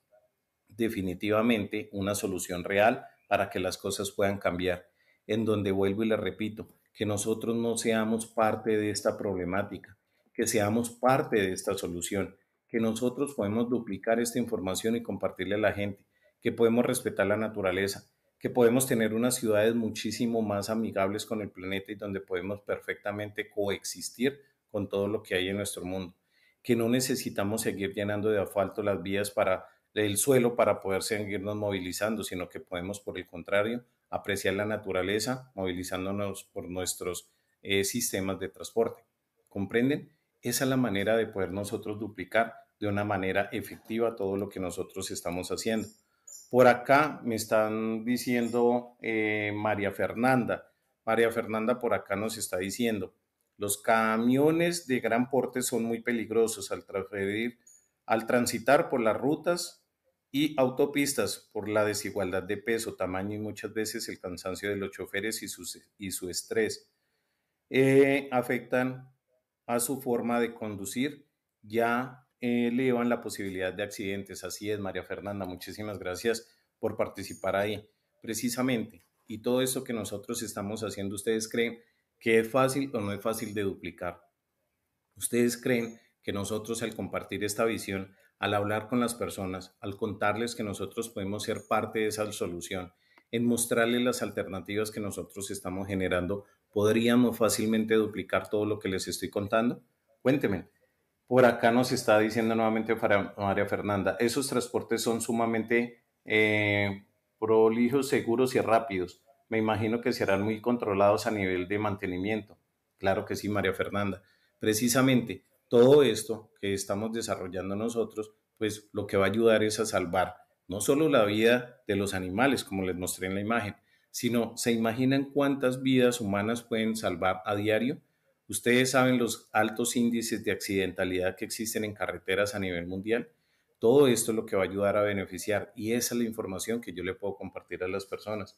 definitivamente una solución real para que las cosas puedan cambiar. En donde vuelvo y le repito, que nosotros no seamos parte de esta problemática, que seamos parte de esta solución, que nosotros podemos duplicar esta información y compartirle a la gente, que podemos respetar la naturaleza, que podemos tener unas ciudades muchísimo más amigables con el planeta y donde podemos perfectamente coexistir con todo lo que hay en nuestro mundo, que no necesitamos seguir llenando de asfalto las vías para el suelo para poder seguirnos movilizando, sino que podemos, por el contrario, apreciar la naturaleza movilizándonos por nuestros eh, sistemas de transporte. ¿Comprenden? Esa es la manera de poder nosotros duplicar una manera efectiva todo lo que nosotros estamos haciendo. Por acá me están diciendo eh, María Fernanda. María Fernanda por acá nos está diciendo, los camiones de gran porte son muy peligrosos al, transferir, al transitar por las rutas y autopistas por la desigualdad de peso, tamaño y muchas veces el cansancio de los choferes y, sus, y su estrés. Eh, afectan a su forma de conducir, ya eh, le llevan la posibilidad de accidentes. Así es, María Fernanda, muchísimas gracias por participar ahí. Precisamente, y todo eso que nosotros estamos haciendo, ¿ustedes creen que es fácil o no es fácil de duplicar? ¿Ustedes creen que nosotros al compartir esta visión, al hablar con las personas, al contarles que nosotros podemos ser parte de esa solución, en mostrarles las alternativas que nosotros estamos generando, podríamos fácilmente duplicar todo lo que les estoy contando? Cuéntenme, por acá nos está diciendo nuevamente María Fernanda, esos transportes son sumamente eh, prolijos, seguros y rápidos. Me imagino que serán muy controlados a nivel de mantenimiento. Claro que sí, María Fernanda. Precisamente todo esto que estamos desarrollando nosotros, pues lo que va a ayudar es a salvar no solo la vida de los animales, como les mostré en la imagen, sino se imaginan cuántas vidas humanas pueden salvar a diario Ustedes saben los altos índices de accidentalidad que existen en carreteras a nivel mundial. Todo esto es lo que va a ayudar a beneficiar y esa es la información que yo le puedo compartir a las personas.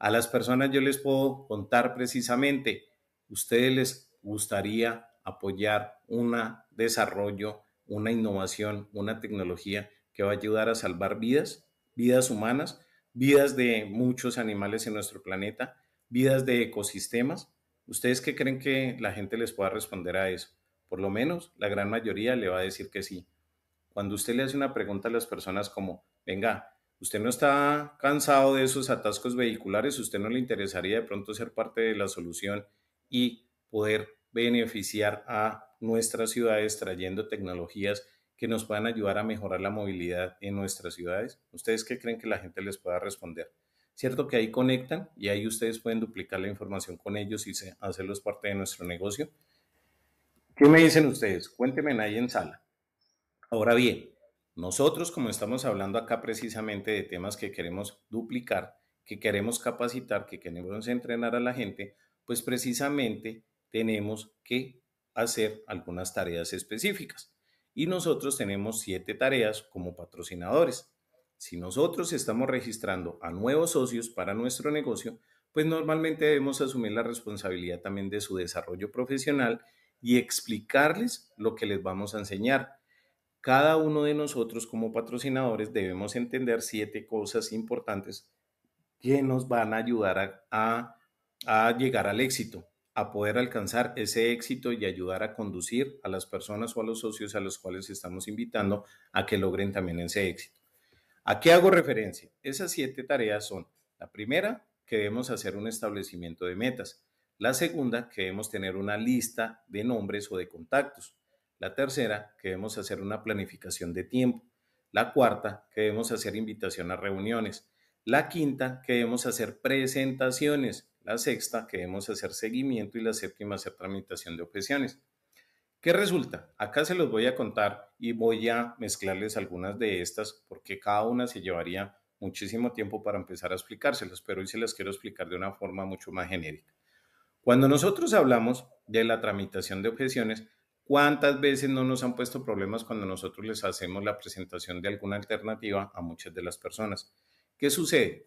A las personas yo les puedo contar precisamente, ustedes les gustaría apoyar un desarrollo, una innovación, una tecnología que va a ayudar a salvar vidas, vidas humanas, vidas de muchos animales en nuestro planeta, vidas de ecosistemas ¿Ustedes qué creen que la gente les pueda responder a eso? Por lo menos la gran mayoría le va a decir que sí. Cuando usted le hace una pregunta a las personas como, venga, usted no está cansado de esos atascos vehiculares, usted no le interesaría de pronto ser parte de la solución y poder beneficiar a nuestras ciudades trayendo tecnologías que nos puedan ayudar a mejorar la movilidad en nuestras ciudades? ¿Ustedes qué creen que la gente les pueda responder? ¿cierto? Que ahí conectan y ahí ustedes pueden duplicar la información con ellos y hacerlos parte de nuestro negocio. ¿Qué me dicen ustedes? Cuéntenme ahí en sala. Ahora bien, nosotros como estamos hablando acá precisamente de temas que queremos duplicar, que queremos capacitar, que queremos entrenar a la gente, pues precisamente tenemos que hacer algunas tareas específicas. Y nosotros tenemos siete tareas como patrocinadores. Si nosotros estamos registrando a nuevos socios para nuestro negocio, pues normalmente debemos asumir la responsabilidad también de su desarrollo profesional y explicarles lo que les vamos a enseñar. Cada uno de nosotros como patrocinadores debemos entender siete cosas importantes que nos van a ayudar a, llegar al éxito, a poder alcanzar ese éxito y ayudar a conducir a las personas o a los socios a los cuales estamos invitando a que logren también ese éxito. ¿A qué hago referencia? Esas siete tareas son, la primera, que debemos hacer un establecimiento de metas. La segunda, que debemos tener una lista de nombres o de contactos. La tercera, que debemos hacer una planificación de tiempo. La cuarta, que debemos hacer invitación a reuniones. La quinta, que debemos hacer presentaciones. La sexta, que debemos hacer seguimiento. Y la séptima, hacer tramitación de objeciones. ¿Qué resulta? Acá se los voy a contar y voy a mezclarles algunas de estas porque cada una se llevaría muchísimo tiempo para empezar a explicárselas, pero hoy se las quiero explicar de una forma mucho más genérica. Cuando nosotros hablamos de la tramitación de objeciones, ¿cuántas veces no nos han puesto problemas cuando nosotros les hacemos la presentación de alguna alternativa a muchas de las personas? ¿Qué sucede?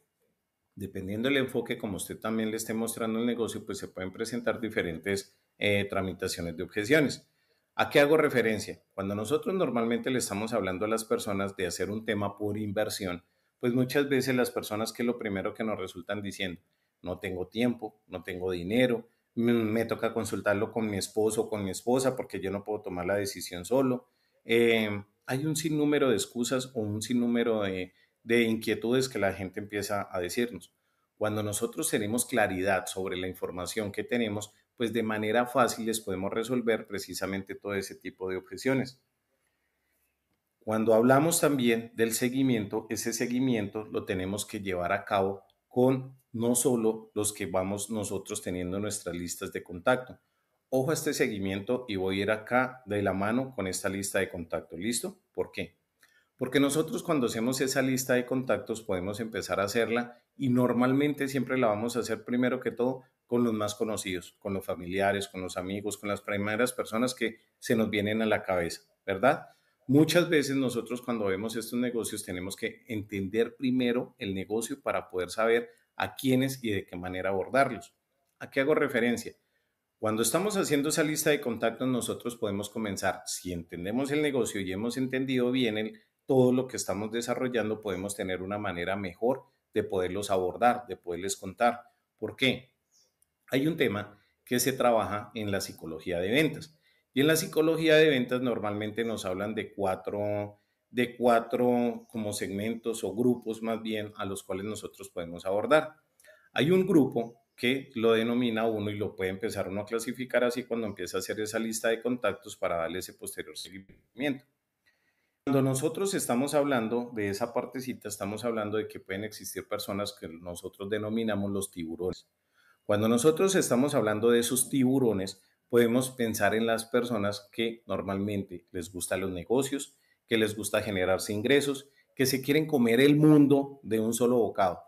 Dependiendo del enfoque, como usted también le esté mostrando el negocio, pues se pueden presentar diferentes eh, tramitaciones de objeciones. ¿A qué hago referencia? Cuando nosotros normalmente le estamos hablando a las personas de hacer un tema por inversión, pues muchas veces las personas que lo primero que nos resultan diciendo, no tengo tiempo, no tengo dinero, mm, me toca consultarlo con mi esposo o con mi esposa porque yo no puedo tomar la decisión solo. Em, hay un sinnúmero de excusas o un sinnúmero de, de inquietudes que la gente empieza a decirnos. Cuando nosotros tenemos claridad sobre la información que tenemos, pues de manera fácil les podemos resolver precisamente todo ese tipo de objeciones. Cuando hablamos también del seguimiento, ese seguimiento lo tenemos que llevar a cabo con no solo los que vamos nosotros teniendo nuestras listas de contacto. Ojo a este seguimiento y voy a ir acá de la mano con esta lista de contacto. ¿Listo? ¿Por qué? Porque nosotros cuando hacemos esa lista de contactos podemos empezar a hacerla y normalmente siempre la vamos a hacer primero que todo con los más conocidos, con los familiares, con los amigos, con las primeras personas que se nos vienen a la cabeza, ¿verdad? Muchas veces nosotros cuando vemos estos negocios tenemos que entender primero el negocio para poder saber a quiénes y de qué manera abordarlos. ¿A qué hago referencia? Cuando estamos haciendo esa lista de contactos, nosotros podemos comenzar, si entendemos el negocio y hemos entendido bien todo lo que estamos desarrollando, podemos tener una manera mejor de poderlos abordar, de poderles contar. ¿Por qué? hay un tema que se trabaja en la psicología de ventas. Y en la psicología de ventas normalmente nos hablan de cuatro, de cuatro como segmentos o grupos más bien a los cuales nosotros podemos abordar. Hay un grupo que lo denomina uno y lo puede empezar uno a clasificar así cuando empieza a hacer esa lista de contactos para darle ese posterior seguimiento. Cuando nosotros estamos hablando de esa partecita, estamos hablando de que pueden existir personas que nosotros denominamos los tiburones. Cuando nosotros estamos hablando de esos tiburones, podemos pensar en las personas que normalmente les gustan los negocios, que les gusta generarse ingresos, que se quieren comer el mundo de un solo bocado.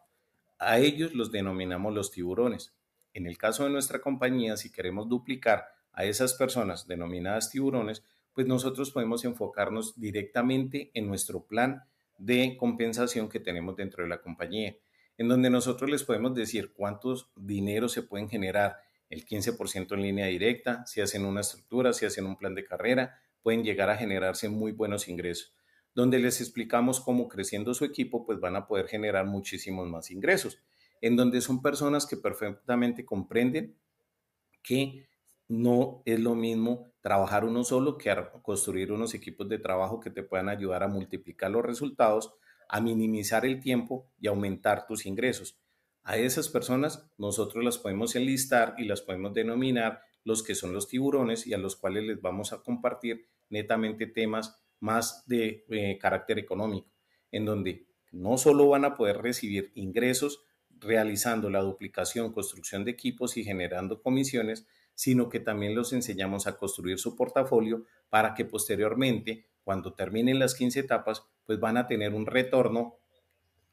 A ellos los denominamos los tiburones. En el caso de nuestra compañía, si queremos duplicar a esas personas denominadas tiburones, pues nosotros podemos enfocarnos directamente en nuestro plan de compensación que tenemos dentro de la compañía en donde nosotros les podemos decir cuántos dineros se pueden generar, el 15% en línea directa, si hacen una estructura, si hacen un plan de carrera, pueden llegar a generarse muy buenos ingresos, donde les explicamos cómo creciendo su equipo, pues van a poder generar muchísimos más ingresos, en donde son personas que perfectamente comprenden que no es lo mismo trabajar uno solo que construir unos equipos de trabajo que te puedan ayudar a multiplicar los resultados a minimizar el tiempo y aumentar tus ingresos. A esas personas nosotros las podemos enlistar y las podemos denominar los que son los tiburones y a los cuales les vamos a compartir netamente temas más de eh, carácter económico, en donde no solo van a poder recibir ingresos realizando la duplicación, construcción de equipos y generando comisiones, sino que también los enseñamos a construir su portafolio para que posteriormente, cuando terminen las 15 etapas, pues van a tener un retorno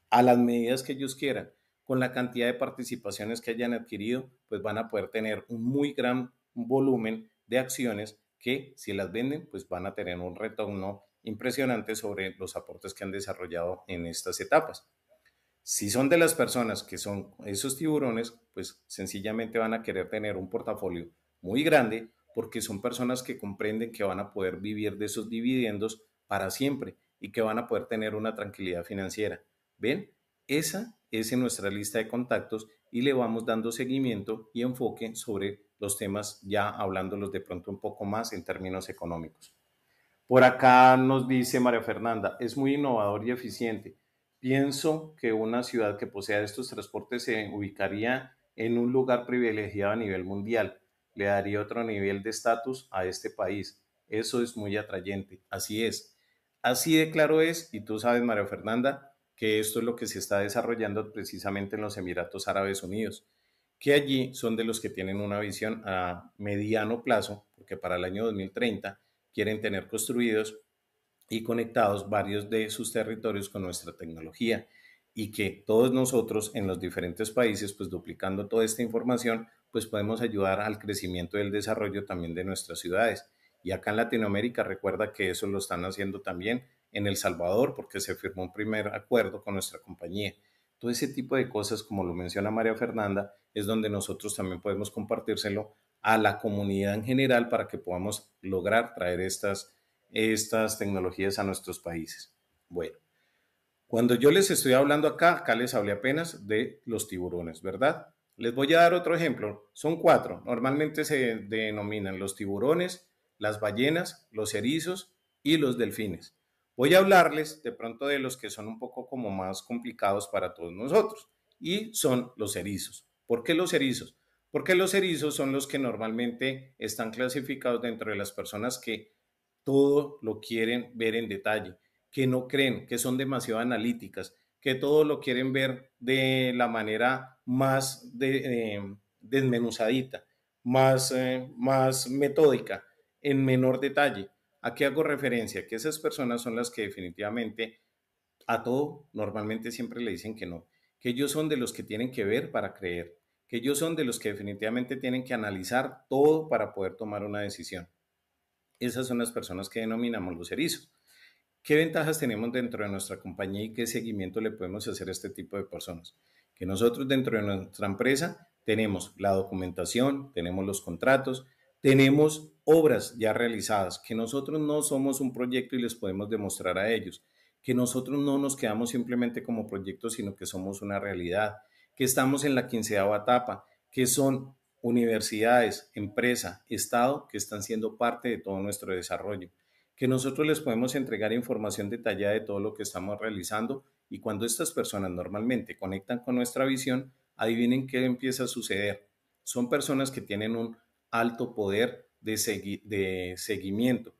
a las medidas que ellos quieran. Con la cantidad de participaciones que hayan adquirido, pues van a poder tener un muy gran volumen de acciones que si las venden, pues van a tener un retorno impresionante sobre los aportes que han desarrollado en estas etapas. Si son de las personas que son esos tiburones, pues sencillamente van a querer tener un portafolio muy grande porque son personas que comprenden que van a poder vivir de esos dividendos para siempre y que van a poder tener una tranquilidad financiera. ¿Ven? Esa es en nuestra lista de contactos y le vamos dando seguimiento y enfoque sobre los temas, ya hablándolos de pronto un poco más en términos económicos. Por acá nos dice María Fernanda, es muy innovador y eficiente. Pienso que una ciudad que posea estos transportes se ubicaría en un lugar privilegiado a nivel mundial. Le daría otro nivel de estatus a este país. Eso es muy atrayente. Así es. Así de claro es, y tú sabes, María Fernanda, que esto es lo que se está desarrollando precisamente en los Emiratos Árabes Unidos, que allí son de los que tienen una visión a mediano plazo, porque para el año 2030 quieren tener construidos y conectados varios de sus territorios con nuestra tecnología y que todos nosotros en los diferentes países, pues duplicando toda esta información, pues podemos ayudar al crecimiento y el desarrollo también de nuestras ciudades. Y acá en Latinoamérica recuerda que eso lo están haciendo también en El Salvador porque se firmó un primer acuerdo con nuestra compañía. Todo ese tipo de cosas, como lo menciona María Fernanda, es donde nosotros también podemos compartírselo a la comunidad en general para que podamos lograr traer estas, estas tecnologías a nuestros países. Bueno, cuando yo les estoy hablando acá, acá les hablé apenas de los tiburones, ¿verdad? Les voy a dar otro ejemplo. Son cuatro. Normalmente se denominan los tiburones, las ballenas, los erizos y los delfines. Voy a hablarles de pronto de los que son un poco como más complicados para todos nosotros y son los erizos. ¿Por qué los erizos? Porque los erizos son los que normalmente están clasificados dentro de las personas que todo lo quieren ver en detalle, que no creen, que son demasiado analíticas, que todo lo quieren ver de la manera más eh, desmenuzadita, más, eh, más metódica en menor detalle. ¿A qué hago referencia? Que esas personas son las que definitivamente a todo normalmente siempre le dicen que no, que ellos son de los que tienen que ver para creer, que ellos son de los que definitivamente tienen que analizar todo para poder tomar una decisión. Esas son las personas que denominamos los erizos. ¿Qué ventajas tenemos dentro de nuestra compañía y qué seguimiento le podemos hacer a este tipo de personas? Que nosotros dentro de nuestra empresa tenemos la documentación, tenemos los contratos, tenemos obras ya realizadas, que nosotros no somos un proyecto y les podemos demostrar a ellos, que nosotros no nos quedamos simplemente como proyecto, sino que somos una realidad, que estamos en la quinceava etapa, que son universidades, empresa, Estado, que están siendo parte de todo nuestro desarrollo, que nosotros les podemos entregar información detallada de todo lo que estamos realizando y cuando estas personas normalmente conectan con nuestra visión, adivinen qué empieza a suceder. Son personas que tienen un alto poder de, de seguimiento.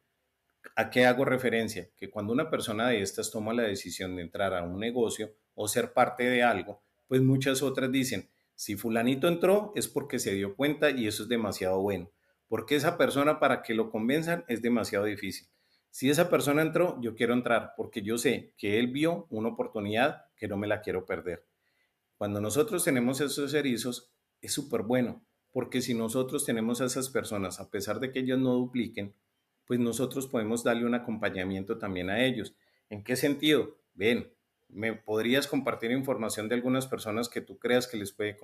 ¿A qué hago referencia? Que cuando una persona de estas toma la decisión de entrar a un negocio o ser parte de algo, pues muchas otras dicen, si fulanito entró es porque se dio cuenta y eso es demasiado bueno, porque esa persona para que lo convenzan es demasiado difícil. Si esa persona entró, yo quiero entrar porque yo sé que él vio una oportunidad que no me la quiero perder. Cuando nosotros tenemos esos erizos, es súper bueno porque si nosotros tenemos a esas personas, a pesar de que ellos no dupliquen, pues nosotros podemos darle un acompañamiento también a ellos. ¿En qué sentido? Ven, ¿me podrías compartir información de algunas personas que tú creas que les puede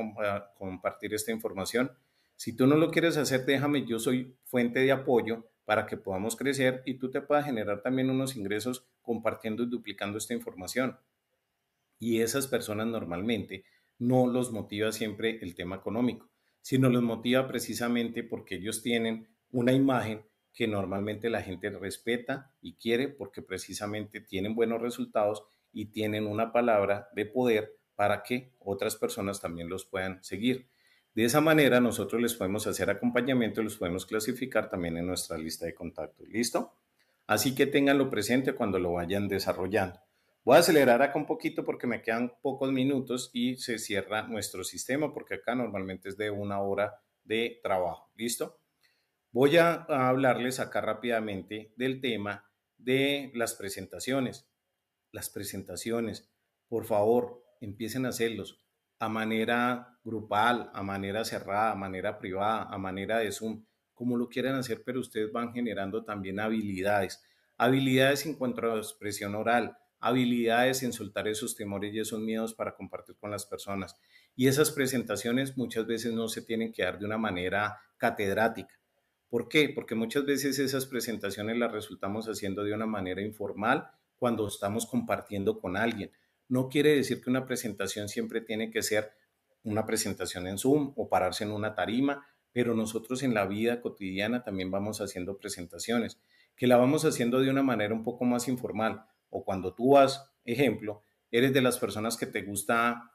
compartir esta información? Si tú no lo quieres hacer, déjame, yo soy fuente de apoyo para que podamos crecer y tú te puedas generar también unos ingresos compartiendo y duplicando esta información. Y esas personas normalmente no los motiva siempre el tema económico sino los motiva precisamente porque ellos tienen una imagen que normalmente la gente respeta y quiere porque precisamente tienen buenos resultados y tienen una palabra de poder para que otras personas también los puedan seguir. De esa manera nosotros les podemos hacer acompañamiento y los podemos clasificar también en nuestra lista de contacto. ¿Listo? Así que tenganlo presente cuando lo vayan desarrollando. Voy a acelerar acá un poquito porque me quedan pocos minutos y se cierra nuestro sistema porque acá normalmente es de una hora de trabajo. ¿Listo? Voy a hablarles acá rápidamente del tema de las presentaciones. Las presentaciones, por favor, empiecen a hacerlos a manera grupal, a manera cerrada, a manera privada, a manera de Zoom, como lo quieran hacer, pero ustedes van generando también habilidades. Habilidades en cuanto a expresión oral, habilidades en soltar esos temores y esos miedos para compartir con las personas. Y esas presentaciones muchas veces no se tienen que dar de una manera catedrática. ¿Por qué? Porque muchas veces esas presentaciones las resultamos haciendo de una manera informal cuando estamos compartiendo con alguien. No quiere decir que una presentación siempre tiene que ser una presentación en Zoom o pararse en una tarima, pero nosotros en la vida cotidiana también vamos haciendo presentaciones, que la vamos haciendo de una manera un poco más informal o cuando tú vas, ejemplo, eres de las personas que te gusta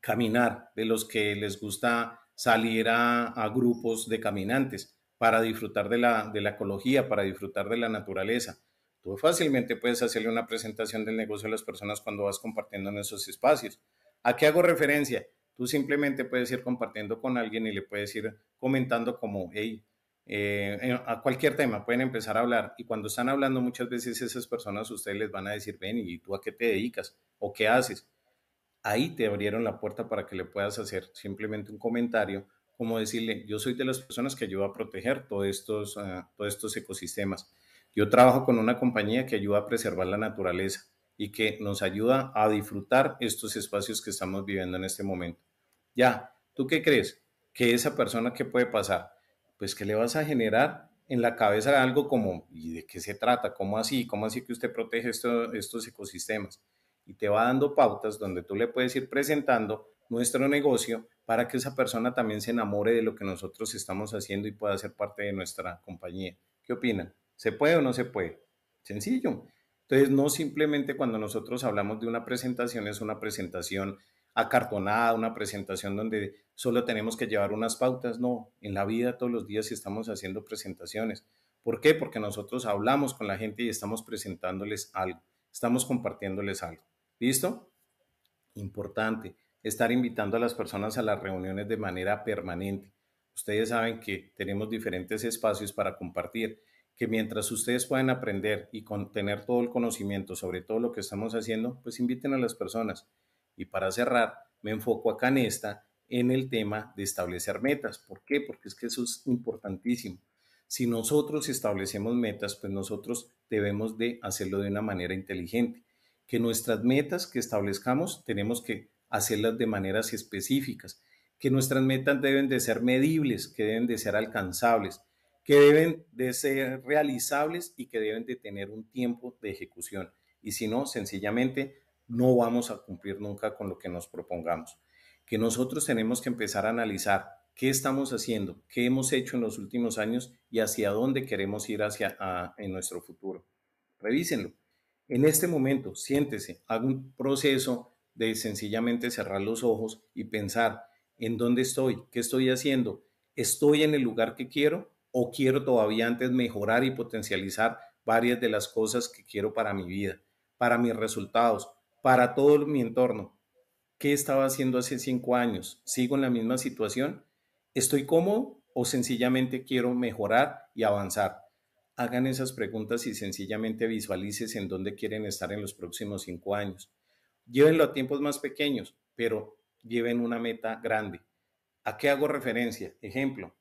caminar, de los que les gusta salir a, grupos de caminantes para disfrutar de la, de la ecología, para disfrutar de la naturaleza. Tú fácilmente puedes hacerle una presentación del negocio a las personas cuando vas compartiendo en esos espacios. ¿A qué hago referencia? Tú simplemente puedes ir compartiendo con alguien y le puedes ir comentando como, hey, eh, a cualquier tema, pueden empezar a hablar y cuando están hablando muchas veces esas personas ustedes les van a decir, ven, ¿y tú a qué te dedicas o qué haces? Ahí te abrieron la puerta para que le puedas hacer simplemente un comentario, como decirle, yo soy de las personas que ayuda a proteger todos estos, ah, todos estos ecosistemas. Yo trabajo con una compañía que ayuda a preservar la naturaleza y que nos ayuda a disfrutar estos espacios que estamos viviendo en este momento. Ya, ¿tú qué crees? Que esa persona, que puede pasar? pues que le vas a generar en la cabeza algo como, ¿y de qué se trata? ¿Cómo así? ¿Cómo así que usted protege estos ecosistemas? Y te va dando pautas donde tú le puedes ir presentando nuestro negocio para que esa persona también se enamore de lo que nosotros estamos haciendo y pueda ser parte de nuestra compañía. ¿Qué opinan? ¿Se puede o no se puede? Sencillo. Entonces, no simplemente cuando nosotros hablamos de una presentación es una presentación acartonada, una presentación donde solo tenemos que llevar unas pautas. No, en la vida todos los días estamos haciendo presentaciones. ¿Por qué? Porque nosotros hablamos con la gente y estamos presentándoles algo, estamos compartiéndoles algo. ¿Listo? Importante, estar invitando a las personas a las reuniones de manera permanente. Ustedes saben que tenemos diferentes espacios para compartir, que mientras ustedes pueden aprender y contener tener todo el conocimiento sobre todo lo que estamos haciendo, pues inviten a las personas. Y para cerrar, me enfoco acá en esta, en el tema de establecer metas. ¿Por qué? Porque es que eso es importantísimo. Si nosotros establecemos metas, pues nosotros debemos de hacerlo de una manera inteligente. Que nuestras metas que establezcamos tenemos que hacerlas de maneras específicas, que nuestras metas deben de ser medibles, que deben de ser alcanzables, que deben de ser realizables y que deben de tener un tiempo de ejecución. Y si no, sencillamente no vamos a cumplir nunca con lo que nos propongamos. Que nosotros tenemos que empezar a analizar qué estamos haciendo, qué hemos hecho en los últimos años y hacia dónde queremos ir hacia en nuestro futuro. Revísenlo. En este momento, siéntese, haga un proceso de sencillamente cerrar los ojos y pensar en dónde estoy, qué estoy haciendo, estoy en el lugar que quiero o quiero todavía antes mejorar y potencializar varias de las cosas que quiero para mi vida, para mis resultados, para todo mi entorno. ¿Qué estaba haciendo hace cinco años? ¿Sigo en la misma situación? ¿Estoy cómodo o sencillamente quiero mejorar y avanzar? Hagan esas preguntas y sencillamente visualices en dónde quieren estar en los próximos cinco años. Llévenlo a tiempos más pequeños, pero lleven una meta grande. ¿A qué hago referencia? Ejemplo,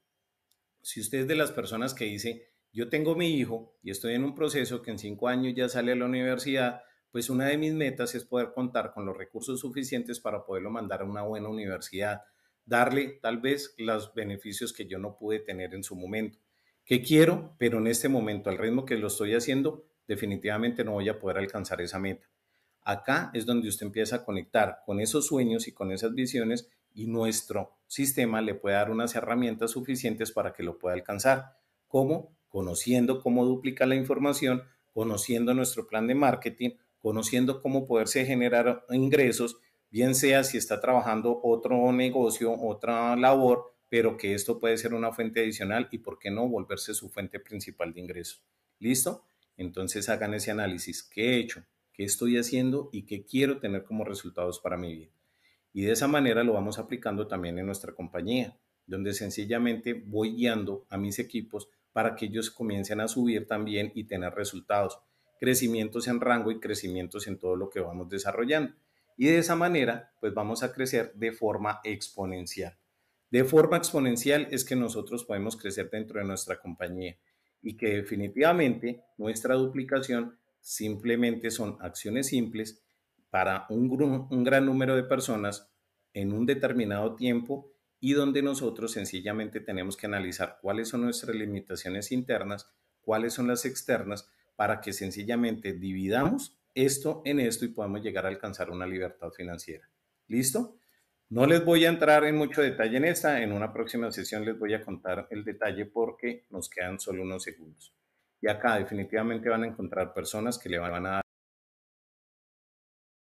si usted es de las personas que dice, yo tengo mi hijo y estoy en un proceso que en cinco años ya sale a la universidad, pues una de mis metas es poder contar con los recursos suficientes para poderlo mandar a una buena universidad, darle tal vez los beneficios que yo no pude tener en su momento, que quiero, pero en este momento, al ritmo que lo estoy haciendo, definitivamente no voy a poder alcanzar esa meta. Acá es donde usted empieza a conectar con esos sueños y con esas visiones y nuestro sistema le puede dar unas herramientas suficientes para que lo pueda alcanzar. ¿Cómo? Conociendo cómo duplica la información, conociendo nuestro plan de marketing, conociendo cómo poderse generar ingresos, bien sea si está trabajando otro negocio, otra labor, pero que esto puede ser una fuente adicional y por qué no volverse su fuente principal de ingresos. ¿Listo? Entonces hagan ese análisis. ¿Qué he hecho? ¿Qué estoy haciendo? ¿Y qué quiero tener como resultados para mi vida? Y de esa manera lo vamos aplicando también en nuestra compañía, donde sencillamente voy guiando a mis equipos para que ellos comiencen a subir también y tener resultados crecimientos en rango y crecimientos en todo lo que vamos desarrollando. Y de esa manera, pues vamos a crecer de forma exponencial. De forma exponencial es que nosotros podemos crecer dentro de nuestra compañía y que definitivamente nuestra duplicación simplemente son acciones simples para un, gran número de personas en un determinado tiempo y donde nosotros sencillamente tenemos que analizar cuáles son nuestras limitaciones internas, cuáles son las externas para que sencillamente dividamos esto en esto y podamos llegar a alcanzar una libertad financiera. ¿Listo? No les voy a entrar en mucho detalle en esta, en una próxima sesión les voy a contar el detalle porque nos quedan solo unos segundos. Y acá definitivamente van a encontrar personas que le van a dar